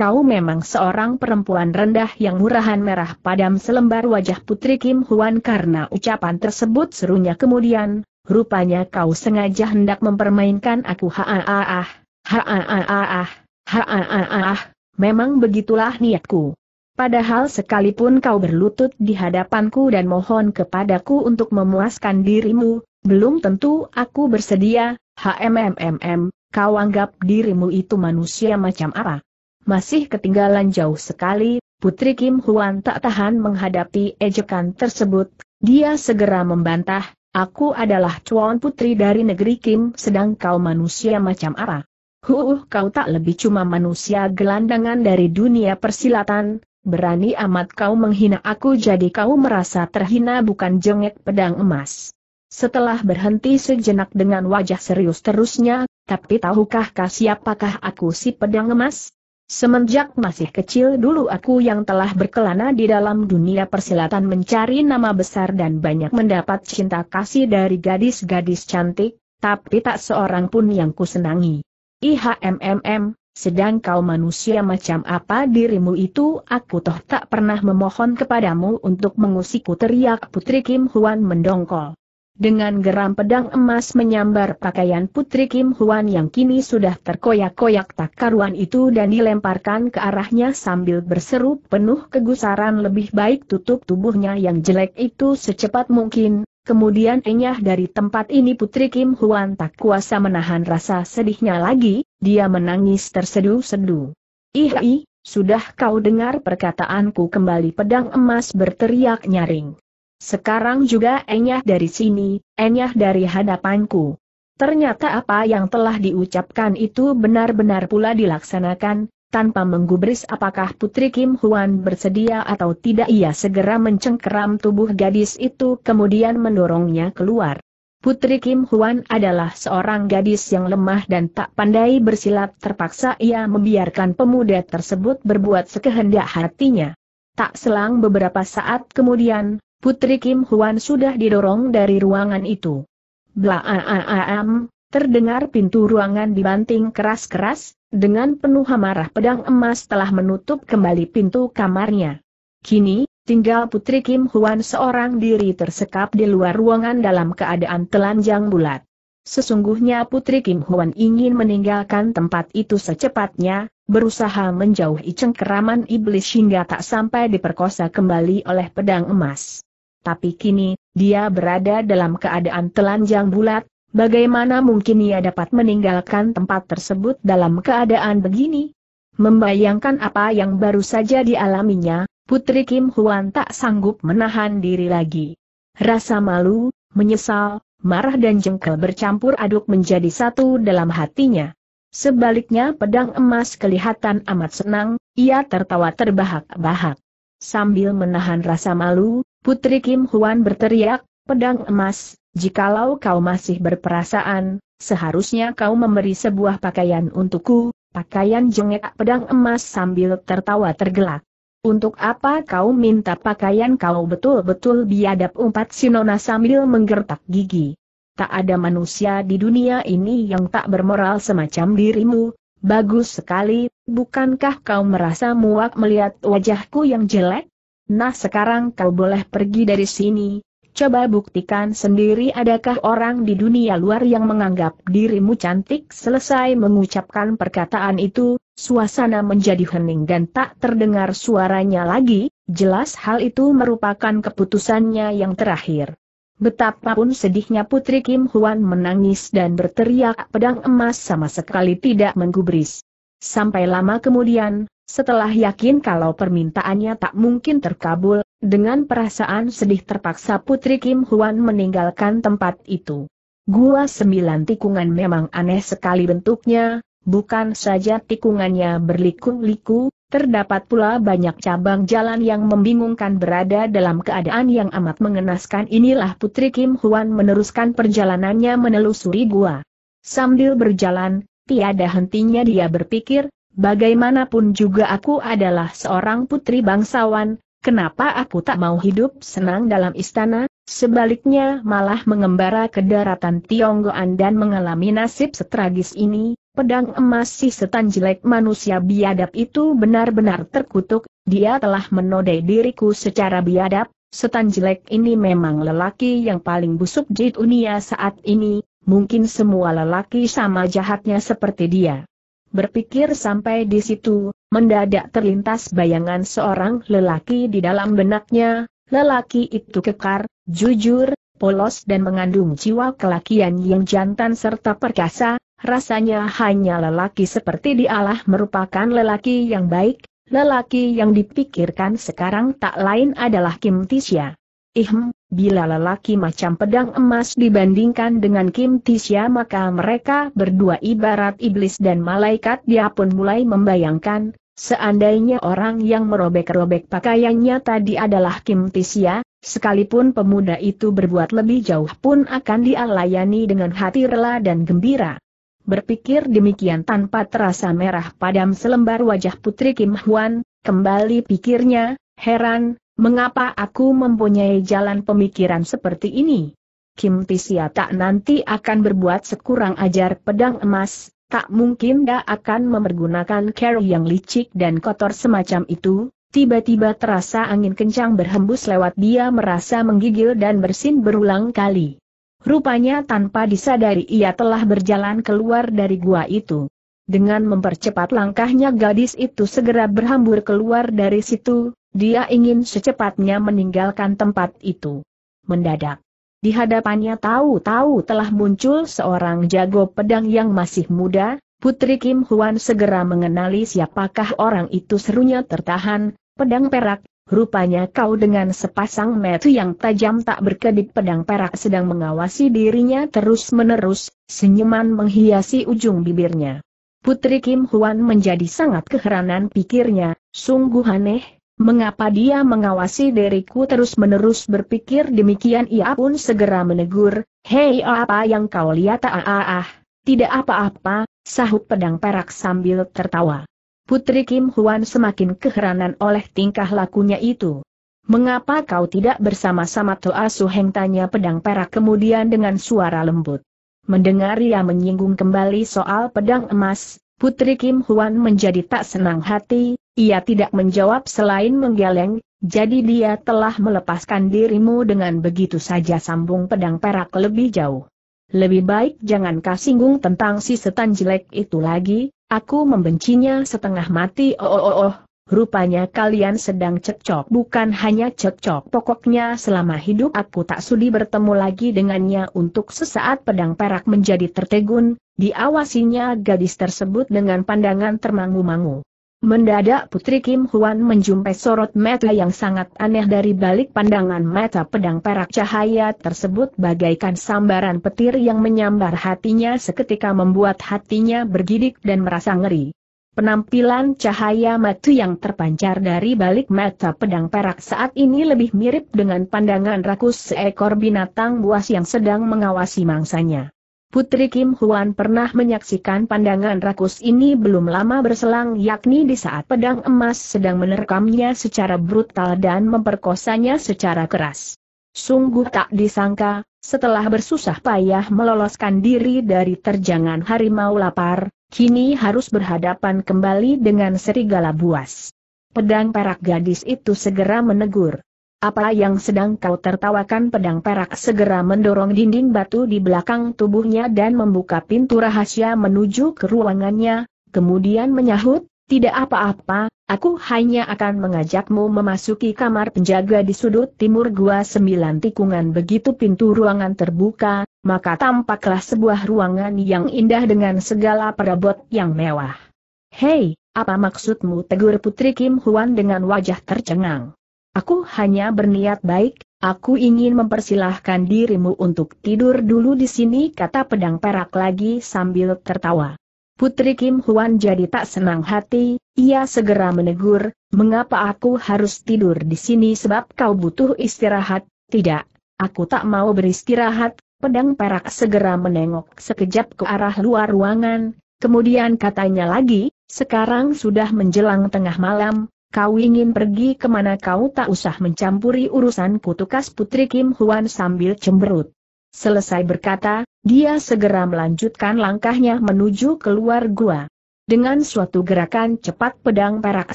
kau memang seorang perempuan rendah yang murahan merah padam selembar wajah Putri Kim Huan karena ucapan tersebut serunya kemudian, rupanya kau sengaja hendak mempermainkan aku haaah, haaah, haaah, memang begitulah niatku. Padahal sekalipun kau berlutut di hadapanku dan mohon kepadaku untuk memuaskan dirimu, belum tentu aku bersedia, HMMMM, kau anggap dirimu itu manusia macam apa? Masih ketinggalan jauh sekali, Putri Kim Huan tak tahan menghadapi ejekan tersebut, dia segera membantah, aku adalah cuan putri dari negeri Kim sedang kau manusia macam arah. Huh, kau tak lebih cuma manusia gelandangan dari dunia persilatan, berani amat kau menghina aku jadi kau merasa terhina bukan jengek pedang emas. Setelah berhenti sejenak dengan wajah serius terusnya, tapi tahukah kah siapakah aku si pedang emas? Semenjak masih kecil dulu aku yang telah berkelana di dalam dunia persilatan mencari nama besar dan banyak mendapat cinta kasih dari gadis-gadis cantik, tapi tak seorang pun yang kusenangi. IHMMM, sedang kau manusia macam apa dirimu itu aku toh tak pernah memohon kepadamu untuk mengusikku teriak Putri Kim Huan mendongkol dengan geram pedang emas menyambar pakaian Putri Kim Huan yang kini sudah terkoyak-koyak tak karuan itu dan dilemparkan ke arahnya sambil berseru penuh kegusaran lebih baik tutup tubuhnya yang jelek itu secepat mungkin. Kemudian enyah dari tempat ini Putri Kim Huan tak kuasa menahan rasa sedihnya lagi, dia menangis terseduh-seduh. Ih, sudah kau dengar perkataanku kembali pedang emas berteriak nyaring. Sekarang juga enyah dari sini, enyah dari hadapanku. Ternyata apa yang telah diucapkan itu benar-benar pula dilaksanakan, tanpa menggubris apakah Putri Kim Huan bersedia atau tidak ia segera mencengkeram tubuh gadis itu kemudian mendorongnya keluar. Putri Kim Huan adalah seorang gadis yang lemah dan tak pandai bersilat terpaksa ia membiarkan pemuda tersebut berbuat sekehendak hatinya. Tak selang beberapa saat kemudian, Putri Kim Huan sudah didorong dari ruangan itu. Blaaam, terdengar pintu ruangan dibanting keras-keras, dengan penuh amarah pedang emas telah menutup kembali pintu kamarnya. Kini, tinggal Putri Kim Huan seorang diri tersekap di luar ruangan dalam keadaan telanjang bulat. Sesungguhnya Putri Kim Huan ingin meninggalkan tempat itu secepatnya, berusaha menjauhi cengkeraman iblis hingga tak sampai diperkosa kembali oleh pedang emas. Tapi kini, dia berada dalam keadaan telanjang bulat, bagaimana mungkin ia dapat meninggalkan tempat tersebut dalam keadaan begini? Membayangkan apa yang baru saja dialaminya, Putri Kim Huan tak sanggup menahan diri lagi. Rasa malu, menyesal, marah dan jengkel bercampur aduk menjadi satu dalam hatinya. Sebaliknya pedang emas kelihatan amat senang, ia tertawa terbahak-bahak. Sambil menahan rasa malu, Putri Kim Huan berteriak, pedang emas, jikalau kau masih berperasaan, seharusnya kau memberi sebuah pakaian untukku, pakaian jengek pedang emas sambil tertawa tergelak. Untuk apa kau minta pakaian kau betul-betul biadab umpat Sinona sambil menggertak gigi. Tak ada manusia di dunia ini yang tak bermoral semacam dirimu. Bagus sekali, bukankah kau merasa muak melihat wajahku yang jelek? Nah sekarang kau boleh pergi dari sini, coba buktikan sendiri adakah orang di dunia luar yang menganggap dirimu cantik. Selesai mengucapkan perkataan itu, suasana menjadi hening dan tak terdengar suaranya lagi, jelas hal itu merupakan keputusannya yang terakhir. Betapapun sedihnya Putri Kim Huan menangis dan berteriak pedang emas sama sekali tidak menggubris. Sampai lama kemudian, setelah yakin kalau permintaannya tak mungkin terkabul, dengan perasaan sedih terpaksa Putri Kim Huan meninggalkan tempat itu. Gua sembilan tikungan memang aneh sekali bentuknya, bukan saja tikungannya berliku-liku, terdapat pula banyak cabang jalan yang membingungkan berada dalam keadaan yang amat mengenaskan inilah Putri Kim Huan meneruskan perjalanannya menelusuri gua. Sambil berjalan, tiada hentinya dia berpikir, Bagaimanapun juga aku adalah seorang putri bangsawan, kenapa aku tak mau hidup senang dalam istana, sebaliknya malah mengembara ke daratan Tionggoan dan mengalami nasib setragis ini, pedang emas si setan jelek manusia biadab itu benar-benar terkutuk, dia telah menodai diriku secara biadab, setan jelek ini memang lelaki yang paling busuk di dunia saat ini, mungkin semua lelaki sama jahatnya seperti dia. Berpikir sampai di situ, mendadak terlintas bayangan seorang lelaki di dalam benaknya, lelaki itu kekar, jujur, polos dan mengandung jiwa kelakian yang jantan serta perkasa, rasanya hanya lelaki seperti dialah merupakan lelaki yang baik, lelaki yang dipikirkan sekarang tak lain adalah Kim Tisya. Ihm, bila lelaki macam pedang emas dibandingkan dengan Kim Tisya maka mereka berdua ibarat iblis dan malaikat dia pun mulai membayangkan, seandainya orang yang merobek-robek pakaiannya tadi adalah Kim Tisya, sekalipun pemuda itu berbuat lebih jauh pun akan dialayani dengan hati rela dan gembira. Berpikir demikian tanpa terasa merah padam selembar wajah putri Kim Hwan, kembali pikirnya, heran, Mengapa aku mempunyai jalan pemikiran seperti ini? Kim Tisia tak nanti akan berbuat sekurang ajar pedang emas, tak mungkin dia akan memergunakan cara yang licik dan kotor semacam itu, tiba-tiba terasa angin kencang berhembus lewat dia merasa menggigil dan bersin berulang kali. Rupanya tanpa disadari ia telah berjalan keluar dari gua itu. Dengan mempercepat langkahnya gadis itu segera berhambur keluar dari situ, dia ingin secepatnya meninggalkan tempat itu. Mendadak. Di hadapannya tahu-tahu telah muncul seorang jago pedang yang masih muda, Putri Kim Huan segera mengenali siapakah orang itu serunya tertahan, pedang perak, rupanya kau dengan sepasang metu yang tajam tak berkedip pedang perak sedang mengawasi dirinya terus-menerus, senyuman menghiasi ujung bibirnya. Putri Kim Huan menjadi sangat keheranan pikirnya, sungguh aneh, Mengapa dia mengawasi diriku terus-menerus berpikir demikian ia pun segera menegur, Hei apa yang kau lihat ah ah ah, tidak apa-apa, sahut pedang perak sambil tertawa. Putri Kim Huan semakin keheranan oleh tingkah lakunya itu. Mengapa kau tidak bersama-sama Toa Suheng tanya pedang perak kemudian dengan suara lembut. Mendengar ia menyinggung kembali soal pedang emas, Putri Kim Huan menjadi tak senang hati, ia tidak menjawab selain menggeleng, jadi dia telah melepaskan dirimu dengan begitu saja sambung pedang perak lebih jauh. Lebih baik jangan kau singgung tentang si setan jelek itu lagi, aku membencinya setengah mati oh oh oh, oh. rupanya kalian sedang cekcok bukan hanya cekcok pokoknya selama hidup aku tak sudi bertemu lagi dengannya untuk sesaat pedang perak menjadi tertegun, diawasinya gadis tersebut dengan pandangan termangu-mangu. Mendadak Putri Kim Huan menjumpai sorot mata yang sangat aneh dari balik pandangan mata pedang perak cahaya tersebut bagaikan sambaran petir yang menyambar hatinya seketika membuat hatinya bergidik dan merasa ngeri. Penampilan cahaya mata yang terpancar dari balik mata pedang perak saat ini lebih mirip dengan pandangan rakus seekor binatang buas yang sedang mengawasi mangsanya. Putri Kim Huan pernah menyaksikan pandangan rakus ini belum lama berselang yakni di saat pedang emas sedang menerkamnya secara brutal dan memperkosanya secara keras. Sungguh tak disangka, setelah bersusah payah meloloskan diri dari terjangan harimau lapar, kini harus berhadapan kembali dengan serigala buas. Pedang perak gadis itu segera menegur. Apa yang sedang kau tertawakan pedang perak segera mendorong dinding batu di belakang tubuhnya dan membuka pintu rahasia menuju ke ruangannya, kemudian menyahut, tidak apa-apa, aku hanya akan mengajakmu memasuki kamar penjaga di sudut timur gua sembilan tikungan begitu pintu ruangan terbuka, maka tampaklah sebuah ruangan yang indah dengan segala perabot yang mewah. Hei, apa maksudmu tegur Putri Kim Huan dengan wajah tercengang? Aku hanya berniat baik, aku ingin mempersilahkan dirimu untuk tidur dulu di sini kata pedang perak lagi sambil tertawa. Putri Kim Huan jadi tak senang hati, ia segera menegur, mengapa aku harus tidur di sini sebab kau butuh istirahat, tidak, aku tak mau beristirahat, pedang perak segera menengok sekejap ke arah luar ruangan, kemudian katanya lagi, sekarang sudah menjelang tengah malam, Kau ingin pergi kemana kau tak usah mencampuri urusan kutukas putri Kim Huan sambil cemberut. Selesai berkata, dia segera melanjutkan langkahnya menuju keluar gua. Dengan suatu gerakan cepat pedang perak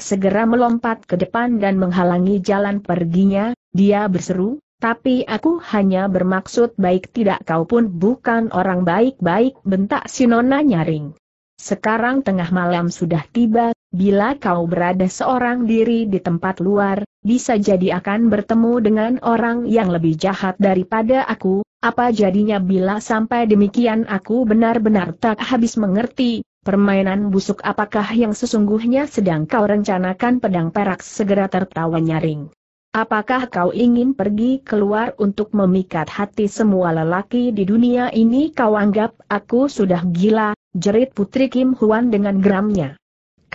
segera melompat ke depan dan menghalangi jalan perginya, dia berseru, tapi aku hanya bermaksud baik tidak kau pun bukan orang baik-baik bentak si nona nyaring. Sekarang tengah malam sudah tiba, Bila kau berada seorang diri di tempat luar, bisa jadi akan bertemu dengan orang yang lebih jahat daripada aku, apa jadinya bila sampai demikian aku benar-benar tak habis mengerti, permainan busuk apakah yang sesungguhnya sedang kau rencanakan pedang perak segera tertawa nyaring. Apakah kau ingin pergi keluar untuk memikat hati semua lelaki di dunia ini kau anggap aku sudah gila, jerit putri Kim Huan dengan geramnya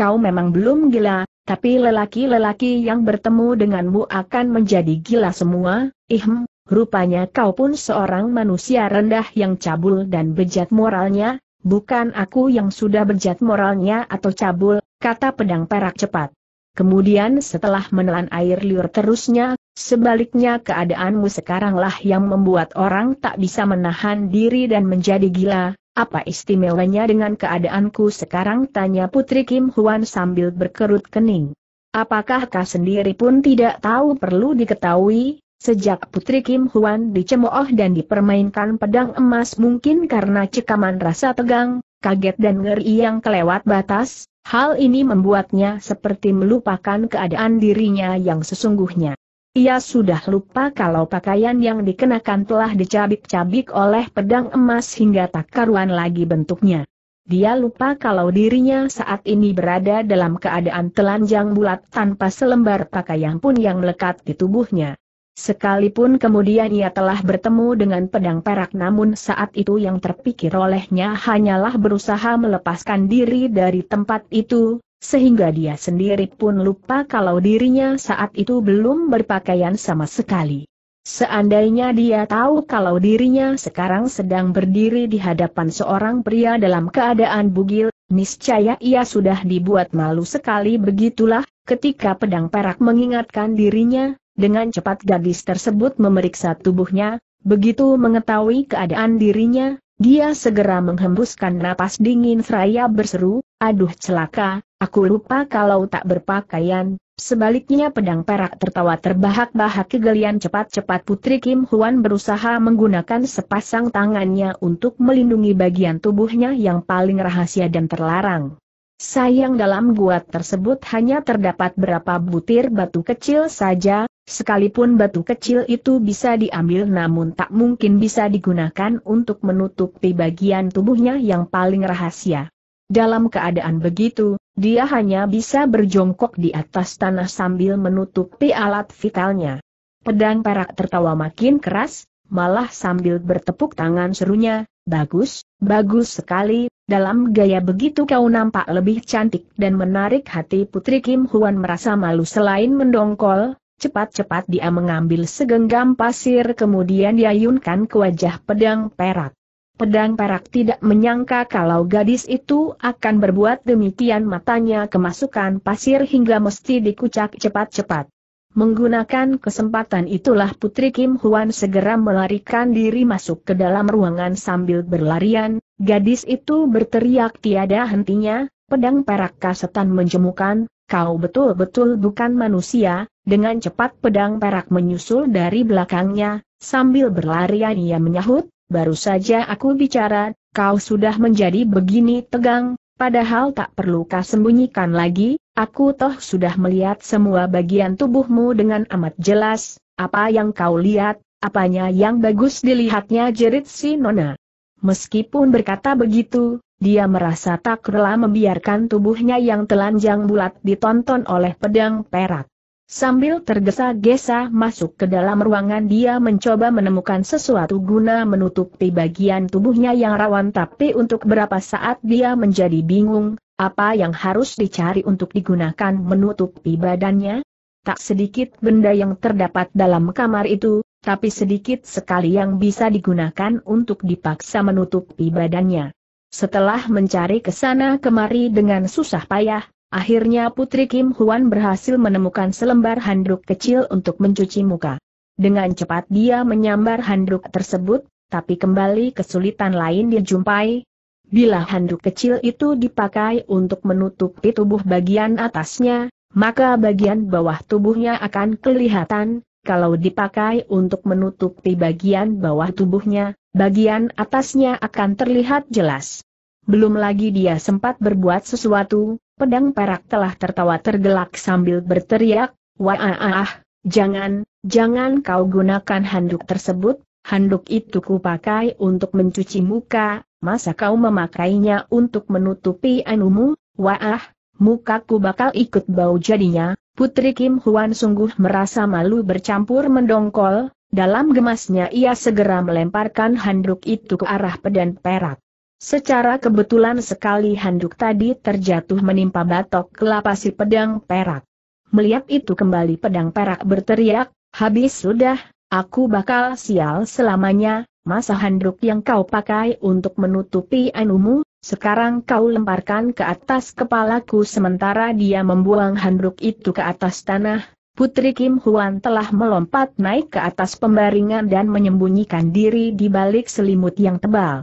kau memang belum gila, tapi lelaki-lelaki yang bertemu denganmu akan menjadi gila semua, ihm, rupanya kau pun seorang manusia rendah yang cabul dan bejat moralnya, bukan aku yang sudah bejat moralnya atau cabul, kata pedang perak cepat. Kemudian setelah menelan air liur terusnya, sebaliknya keadaanmu sekaranglah yang membuat orang tak bisa menahan diri dan menjadi gila, apa istimewanya dengan keadaanku sekarang tanya Putri Kim Huan sambil berkerut kening. Apakah kau sendiri pun tidak tahu perlu diketahui, sejak Putri Kim Huan dicemooh dan dipermainkan pedang emas mungkin karena cekaman rasa tegang, kaget dan ngeri yang kelewat batas, hal ini membuatnya seperti melupakan keadaan dirinya yang sesungguhnya. Ia sudah lupa kalau pakaian yang dikenakan telah dicabik-cabik oleh pedang emas hingga tak karuan lagi bentuknya. Dia lupa kalau dirinya saat ini berada dalam keadaan telanjang bulat tanpa selembar pakaian pun yang melekat di tubuhnya. Sekalipun kemudian ia telah bertemu dengan pedang perak namun saat itu yang terpikir olehnya hanyalah berusaha melepaskan diri dari tempat itu, sehingga dia sendiri pun lupa kalau dirinya saat itu belum berpakaian sama sekali. Seandainya dia tahu kalau dirinya sekarang sedang berdiri di hadapan seorang pria dalam keadaan bugil, niscaya ia sudah dibuat malu sekali begitulah, ketika pedang perak mengingatkan dirinya, dengan cepat gadis tersebut memeriksa tubuhnya, begitu mengetahui keadaan dirinya, dia segera menghembuskan napas dingin seraya berseru, aduh celaka, Aku lupa kalau tak berpakaian, sebaliknya pedang perak tertawa terbahak-bahak kegelian cepat-cepat Putri Kim Huan berusaha menggunakan sepasang tangannya untuk melindungi bagian tubuhnya yang paling rahasia dan terlarang. Sayang dalam gua tersebut hanya terdapat berapa butir batu kecil saja, sekalipun batu kecil itu bisa diambil namun tak mungkin bisa digunakan untuk menutupi bagian tubuhnya yang paling rahasia. Dalam keadaan begitu, dia hanya bisa berjongkok di atas tanah sambil menutupi alat vitalnya. Pedang perak tertawa makin keras, malah sambil bertepuk tangan serunya, bagus, bagus sekali, dalam gaya begitu kau nampak lebih cantik dan menarik hati Putri Kim Huan merasa malu selain mendongkol, cepat-cepat dia mengambil segenggam pasir kemudian diayunkan ke wajah pedang perak. Pedang Perak tidak menyangka kalau gadis itu akan berbuat demikian matanya kemasukan pasir hingga mesti dikucak cepat-cepat. Menggunakan kesempatan itulah Putri Kim Huan segera melarikan diri masuk ke dalam ruangan sambil berlarian, gadis itu berteriak tiada hentinya, pedang perak kasetan menjemukan, kau betul-betul bukan manusia, dengan cepat pedang perak menyusul dari belakangnya, sambil berlarian ia menyahut, baru saja aku bicara, kau sudah menjadi begini tegang, padahal tak perlu kau sembunyikan lagi, aku toh sudah melihat semua bagian tubuhmu dengan amat jelas, apa yang kau lihat, apanya yang bagus dilihatnya jerit si Nona. Meskipun berkata begitu, dia merasa tak rela membiarkan tubuhnya yang telanjang bulat ditonton oleh pedang perak. Sambil tergesa-gesa masuk ke dalam ruangan dia mencoba menemukan sesuatu guna menutupi bagian tubuhnya yang rawan tapi untuk berapa saat dia menjadi bingung, apa yang harus dicari untuk digunakan menutupi badannya? Tak sedikit benda yang terdapat dalam kamar itu, tapi sedikit sekali yang bisa digunakan untuk dipaksa menutupi badannya. Setelah mencari ke sana kemari dengan susah payah, Akhirnya Putri Kim Huan berhasil menemukan selembar handuk kecil untuk mencuci muka. Dengan cepat dia menyambar handuk tersebut, tapi kembali kesulitan lain dijumpai. Bila handuk kecil itu dipakai untuk menutupi tubuh bagian atasnya, maka bagian bawah tubuhnya akan kelihatan, kalau dipakai untuk menutupi bagian bawah tubuhnya, bagian atasnya akan terlihat jelas. Belum lagi dia sempat berbuat sesuatu, pedang perak telah tertawa tergelak sambil berteriak, Wah, jangan, jangan kau gunakan handuk tersebut, handuk itu kupakai untuk mencuci muka, masa kau memakainya untuk menutupi anumu, wah, mukaku bakal ikut bau jadinya, Putri Kim Huan sungguh merasa malu bercampur mendongkol, dalam gemasnya ia segera melemparkan handuk itu ke arah pedang perak. Secara kebetulan sekali handuk tadi terjatuh menimpa batok kelapa si pedang perak. Melihat itu kembali pedang perak berteriak, habis sudah, aku bakal sial selamanya, masa handuk yang kau pakai untuk menutupi anumu, sekarang kau lemparkan ke atas kepalaku sementara dia membuang handuk itu ke atas tanah, Putri Kim Huan telah melompat naik ke atas pembaringan dan menyembunyikan diri di balik selimut yang tebal.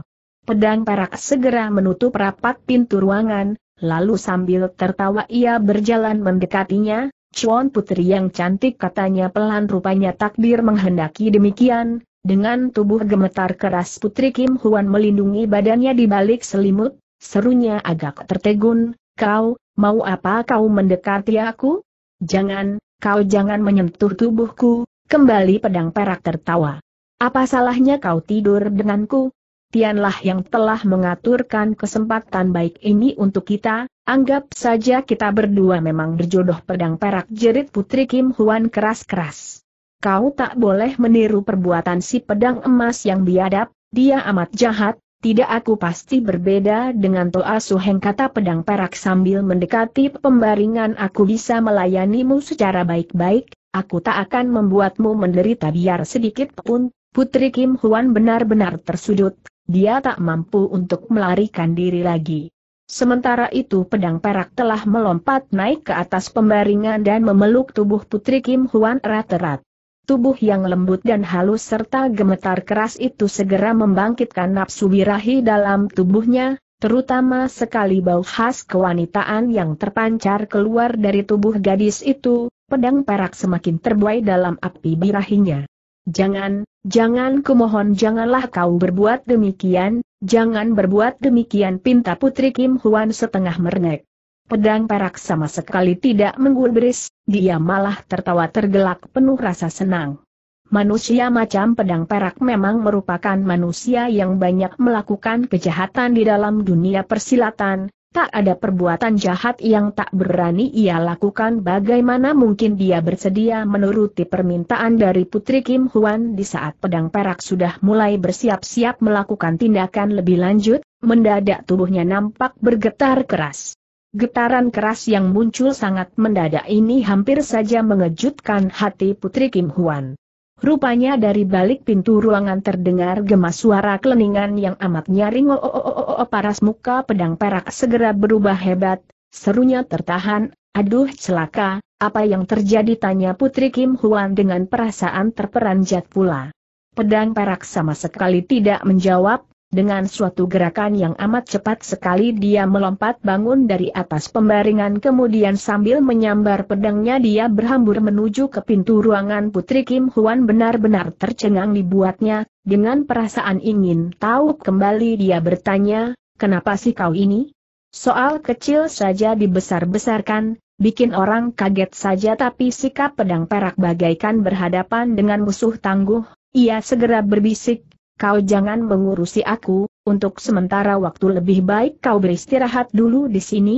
Pedang Perak segera menutup rapat pintu ruangan, lalu sambil tertawa ia berjalan mendekatinya, Cuan Putri yang cantik katanya pelan rupanya takdir menghendaki demikian, dengan tubuh gemetar keras Putri Kim Huan melindungi badannya di balik selimut, serunya agak tertegun, kau, mau apa kau mendekati aku? Jangan, kau jangan menyentuh tubuhku, kembali pedang perak tertawa. Apa salahnya kau tidur denganku? Tianlah yang telah mengaturkan kesempatan baik ini untuk kita, anggap saja kita berdua memang berjodoh pedang perak jerit putri Kim Huan keras-keras. Kau tak boleh meniru perbuatan si pedang emas yang biadab, dia amat jahat, tidak aku pasti berbeda dengan Toa Suheng kata pedang perak sambil mendekati pembaringan aku bisa melayanimu secara baik-baik, aku tak akan membuatmu menderita biar sedikit pun, Putri Kim Huan benar-benar tersudut, dia tak mampu untuk melarikan diri lagi. Sementara itu pedang perak telah melompat naik ke atas pembaringan dan memeluk tubuh Putri Kim Huan erat-erat. Tubuh yang lembut dan halus serta gemetar keras itu segera membangkitkan nafsu birahi dalam tubuhnya, terutama sekali bau khas kewanitaan yang terpancar keluar dari tubuh gadis itu, pedang perak semakin terbuai dalam api birahinya. Jangan, Jangan kumohon janganlah kau berbuat demikian, jangan berbuat demikian pinta putri Kim Huan setengah merengek. Pedang perak sama sekali tidak menggulbris, dia malah tertawa tergelak penuh rasa senang. Manusia macam pedang perak memang merupakan manusia yang banyak melakukan kejahatan di dalam dunia persilatan, Tak ada perbuatan jahat yang tak berani ia lakukan bagaimana mungkin dia bersedia menuruti permintaan dari Putri Kim Huan di saat pedang perak sudah mulai bersiap-siap melakukan tindakan lebih lanjut, mendadak tubuhnya nampak bergetar keras. Getaran keras yang muncul sangat mendadak ini hampir saja mengejutkan hati Putri Kim Huan. Rupanya dari balik pintu ruangan terdengar gemas suara keleningan yang amat nyaring. Oh, oh, oh, oh, oh, paras muka pedang perak segera berubah hebat, serunya tertahan. Aduh celaka, apa yang terjadi tanya Putri Kim Huan dengan perasaan terperanjat pula. Pedang perak sama sekali tidak menjawab, dengan suatu gerakan yang amat cepat sekali dia melompat bangun dari atas pembaringan kemudian sambil menyambar pedangnya dia berhambur menuju ke pintu ruangan Putri Kim Huan benar-benar tercengang dibuatnya, dengan perasaan ingin tahu kembali dia bertanya, kenapa sih kau ini? Soal kecil saja dibesar-besarkan, bikin orang kaget saja tapi sikap pedang perak bagaikan berhadapan dengan musuh tangguh, ia segera berbisik, kau jangan mengurusi aku, untuk sementara waktu lebih baik kau beristirahat dulu di sini.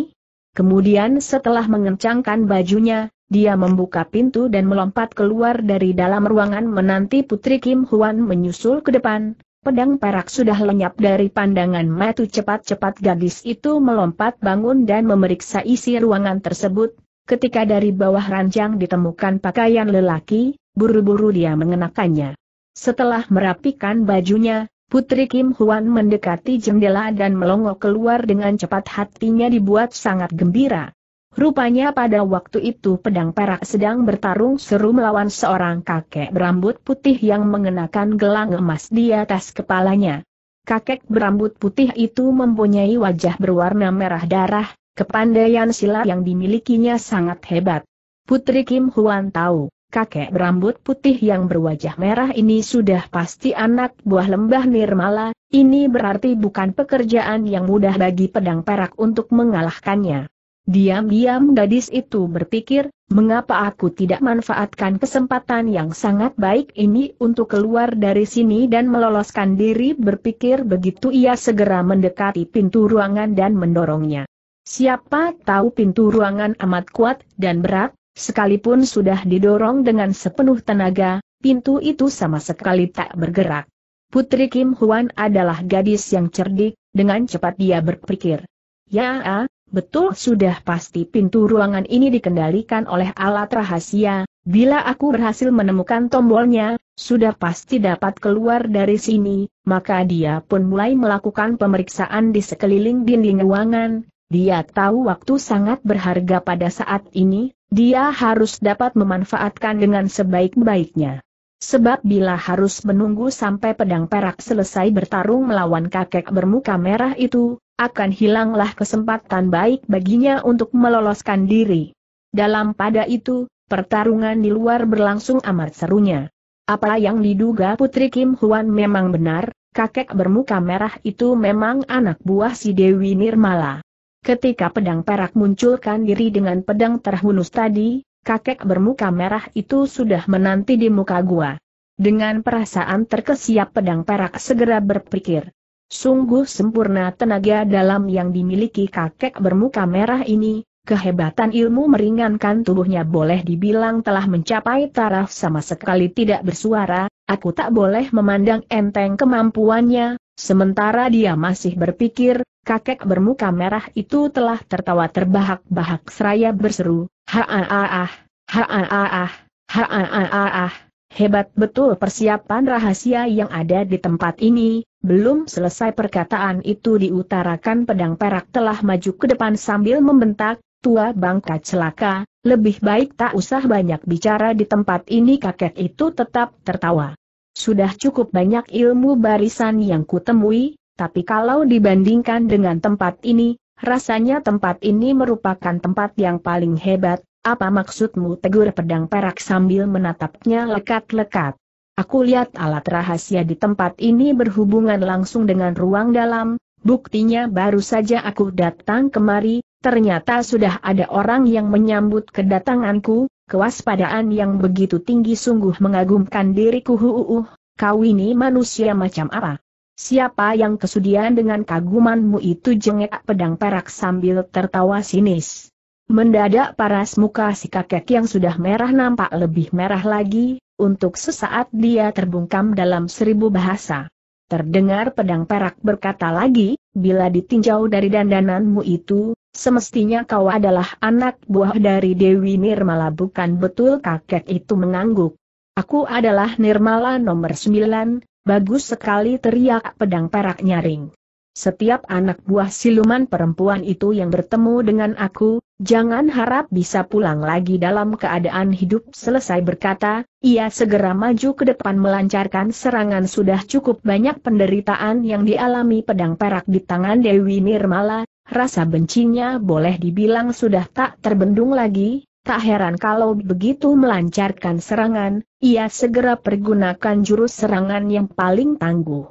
Kemudian setelah mengencangkan bajunya, dia membuka pintu dan melompat keluar dari dalam ruangan menanti Putri Kim Huan menyusul ke depan. Pedang perak sudah lenyap dari pandangan matu cepat-cepat gadis itu melompat bangun dan memeriksa isi ruangan tersebut. Ketika dari bawah ranjang ditemukan pakaian lelaki, buru-buru dia mengenakannya. Setelah merapikan bajunya, Putri Kim Huan mendekati jendela dan melongo keluar dengan cepat hatinya dibuat sangat gembira. Rupanya pada waktu itu pedang perak sedang bertarung seru melawan seorang kakek berambut putih yang mengenakan gelang emas di atas kepalanya. Kakek berambut putih itu mempunyai wajah berwarna merah darah, kepandaian silat yang dimilikinya sangat hebat. Putri Kim Huan tahu, kakek berambut putih yang berwajah merah ini sudah pasti anak buah lembah Nirmala, ini berarti bukan pekerjaan yang mudah bagi pedang perak untuk mengalahkannya. Diam-diam gadis itu berpikir, mengapa aku tidak manfaatkan kesempatan yang sangat baik ini untuk keluar dari sini dan meloloskan diri berpikir begitu ia segera mendekati pintu ruangan dan mendorongnya. Siapa tahu pintu ruangan amat kuat dan berat, Sekalipun sudah didorong dengan sepenuh tenaga, pintu itu sama sekali tak bergerak. Putri Kim Huan adalah gadis yang cerdik, dengan cepat dia berpikir. Ya, ah, betul sudah pasti pintu ruangan ini dikendalikan oleh alat rahasia, Bila aku berhasil menemukan tombolnya, sudah pasti dapat keluar dari sini, maka dia pun mulai melakukan pemeriksaan di sekeliling dinding ruangan. Dia tahu waktu sangat berharga pada saat ini, dia harus dapat memanfaatkan dengan sebaik-baiknya. Sebab bila harus menunggu sampai pedang perak selesai bertarung melawan kakek bermuka merah itu, akan hilanglah kesempatan baik baginya untuk meloloskan diri. Dalam pada itu, pertarungan di luar berlangsung amat serunya. Apa yang diduga Putri Kim Huan memang benar, kakek bermuka merah itu memang anak buah si Dewi Nirmala. Ketika pedang perak munculkan diri dengan pedang terhunus tadi, kakek bermuka merah itu sudah menanti di muka gua. Dengan perasaan terkesiap pedang perak segera berpikir. Sungguh sempurna tenaga dalam yang dimiliki kakek bermuka merah ini, kehebatan ilmu meringankan tubuhnya boleh dibilang telah mencapai taraf sama sekali tidak bersuara, aku tak boleh memandang enteng kemampuannya, Sementara dia masih berpikir, kakek bermuka merah itu telah tertawa terbahak-bahak seraya berseru, ha ha ha-ah-ah-ah, hebat betul persiapan rahasia yang ada di tempat ini, belum selesai perkataan itu diutarakan pedang perak telah maju ke depan sambil membentak, tua bangka celaka, lebih baik tak usah banyak bicara di tempat ini kakek itu tetap tertawa. Sudah cukup banyak ilmu barisan yang kutemui, tapi kalau dibandingkan dengan tempat ini, rasanya tempat ini merupakan tempat yang paling hebat. Apa maksudmu tegur pedang perak sambil menatapnya lekat-lekat? Aku lihat alat rahasia di tempat ini berhubungan langsung dengan ruang dalam, buktinya baru saja aku datang kemari, ternyata sudah ada orang yang menyambut kedatanganku, Kewaspadaan yang begitu tinggi sungguh mengagumkan diriku huuuh, kau ini manusia macam apa? Siapa yang kesudian dengan kagumanmu itu jengek pedang perak sambil tertawa sinis. Mendadak paras muka si kakek yang sudah merah nampak lebih merah lagi, untuk sesaat dia terbungkam dalam seribu bahasa. Terdengar pedang perak berkata lagi, bila ditinjau dari dandananmu itu, Semestinya kau adalah anak buah dari Dewi Nirmala bukan betul kakek itu mengangguk. Aku adalah Nirmala nomor sembilan, bagus sekali teriak pedang perak nyaring. Setiap anak buah siluman perempuan itu yang bertemu dengan aku, jangan harap bisa pulang lagi dalam keadaan hidup selesai berkata, ia segera maju ke depan melancarkan serangan sudah cukup banyak penderitaan yang dialami pedang perak di tangan Dewi Nirmala, Rasa bencinya boleh dibilang sudah tak terbendung lagi, tak heran kalau begitu melancarkan serangan, ia segera pergunakan jurus serangan yang paling tangguh.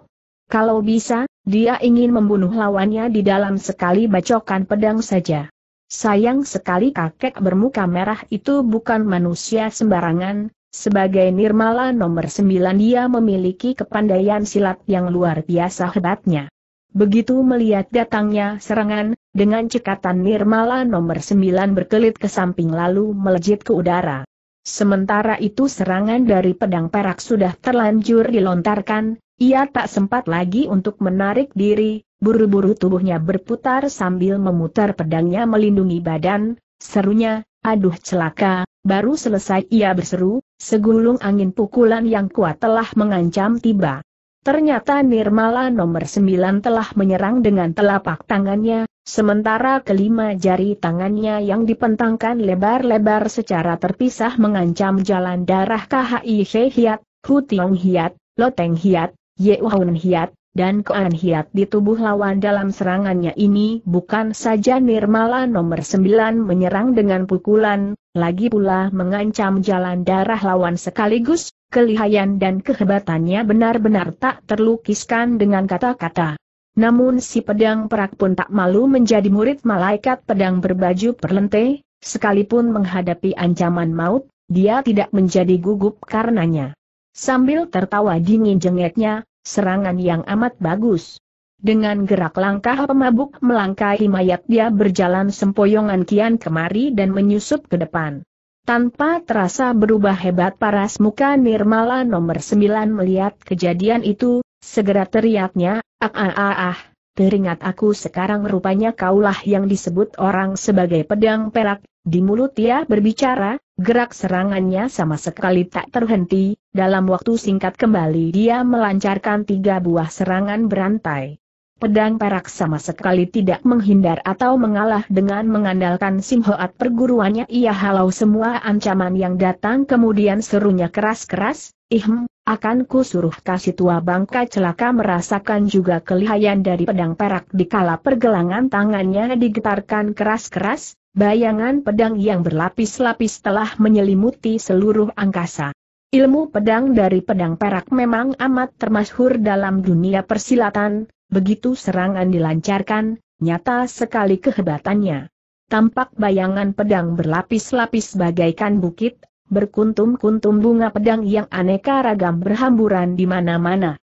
Kalau bisa, dia ingin membunuh lawannya di dalam sekali bacokan pedang saja. Sayang sekali kakek bermuka merah itu bukan manusia sembarangan, sebagai Nirmala nomor sembilan, dia memiliki kepandaian silat yang luar biasa hebatnya. Begitu melihat datangnya serangan, dengan cekatan Nirmala nomor 9 berkelit ke samping lalu melejit ke udara. Sementara itu serangan dari pedang perak sudah terlanjur dilontarkan, ia tak sempat lagi untuk menarik diri, buru-buru tubuhnya berputar sambil memutar pedangnya melindungi badan, serunya, aduh celaka, baru selesai ia berseru, segulung angin pukulan yang kuat telah mengancam tiba. Ternyata Nirmala nomor sembilan telah menyerang dengan telapak tangannya, sementara kelima jari tangannya yang dipentangkan lebar-lebar secara terpisah mengancam jalan darah KHI He Hiat, Hu Tiong Hiat, Loteng Hiat, Ye Hiat, dan Koan di tubuh lawan dalam serangannya ini bukan saja Nirmala nomor 9 menyerang dengan pukulan, lagi pula mengancam jalan darah lawan sekaligus, kelihayan dan kehebatannya benar-benar tak terlukiskan dengan kata-kata. Namun si pedang perak pun tak malu menjadi murid malaikat pedang berbaju perlente, sekalipun menghadapi ancaman maut, dia tidak menjadi gugup karenanya. Sambil tertawa dingin jengeknya, Serangan yang amat bagus. Dengan gerak langkah pemabuk melangkahi mayat dia berjalan sempoyongan kian kemari dan menyusup ke depan. Tanpa terasa berubah hebat paras muka Nirmala nomor 9 melihat kejadian itu, segera teriaknya, ah ah ah ah, teringat aku sekarang rupanya kaulah yang disebut orang sebagai pedang perak, di mulut ia berbicara, Gerak serangannya sama sekali tak terhenti, dalam waktu singkat kembali dia melancarkan tiga buah serangan berantai. Pedang perak sama sekali tidak menghindar atau mengalah dengan mengandalkan simhoat perguruannya ia halau semua ancaman yang datang kemudian serunya keras-keras, Ihm, akan ku suruh kasih tua bangka celaka merasakan juga kelihayan dari pedang perak di kala pergelangan tangannya digetarkan keras-keras, Bayangan pedang yang berlapis-lapis telah menyelimuti seluruh angkasa. Ilmu pedang dari pedang perak memang amat termasyhur dalam dunia persilatan, begitu serangan dilancarkan, nyata sekali kehebatannya. Tampak bayangan pedang berlapis-lapis bagaikan bukit, berkuntum-kuntum bunga pedang yang aneka ragam berhamburan di mana-mana.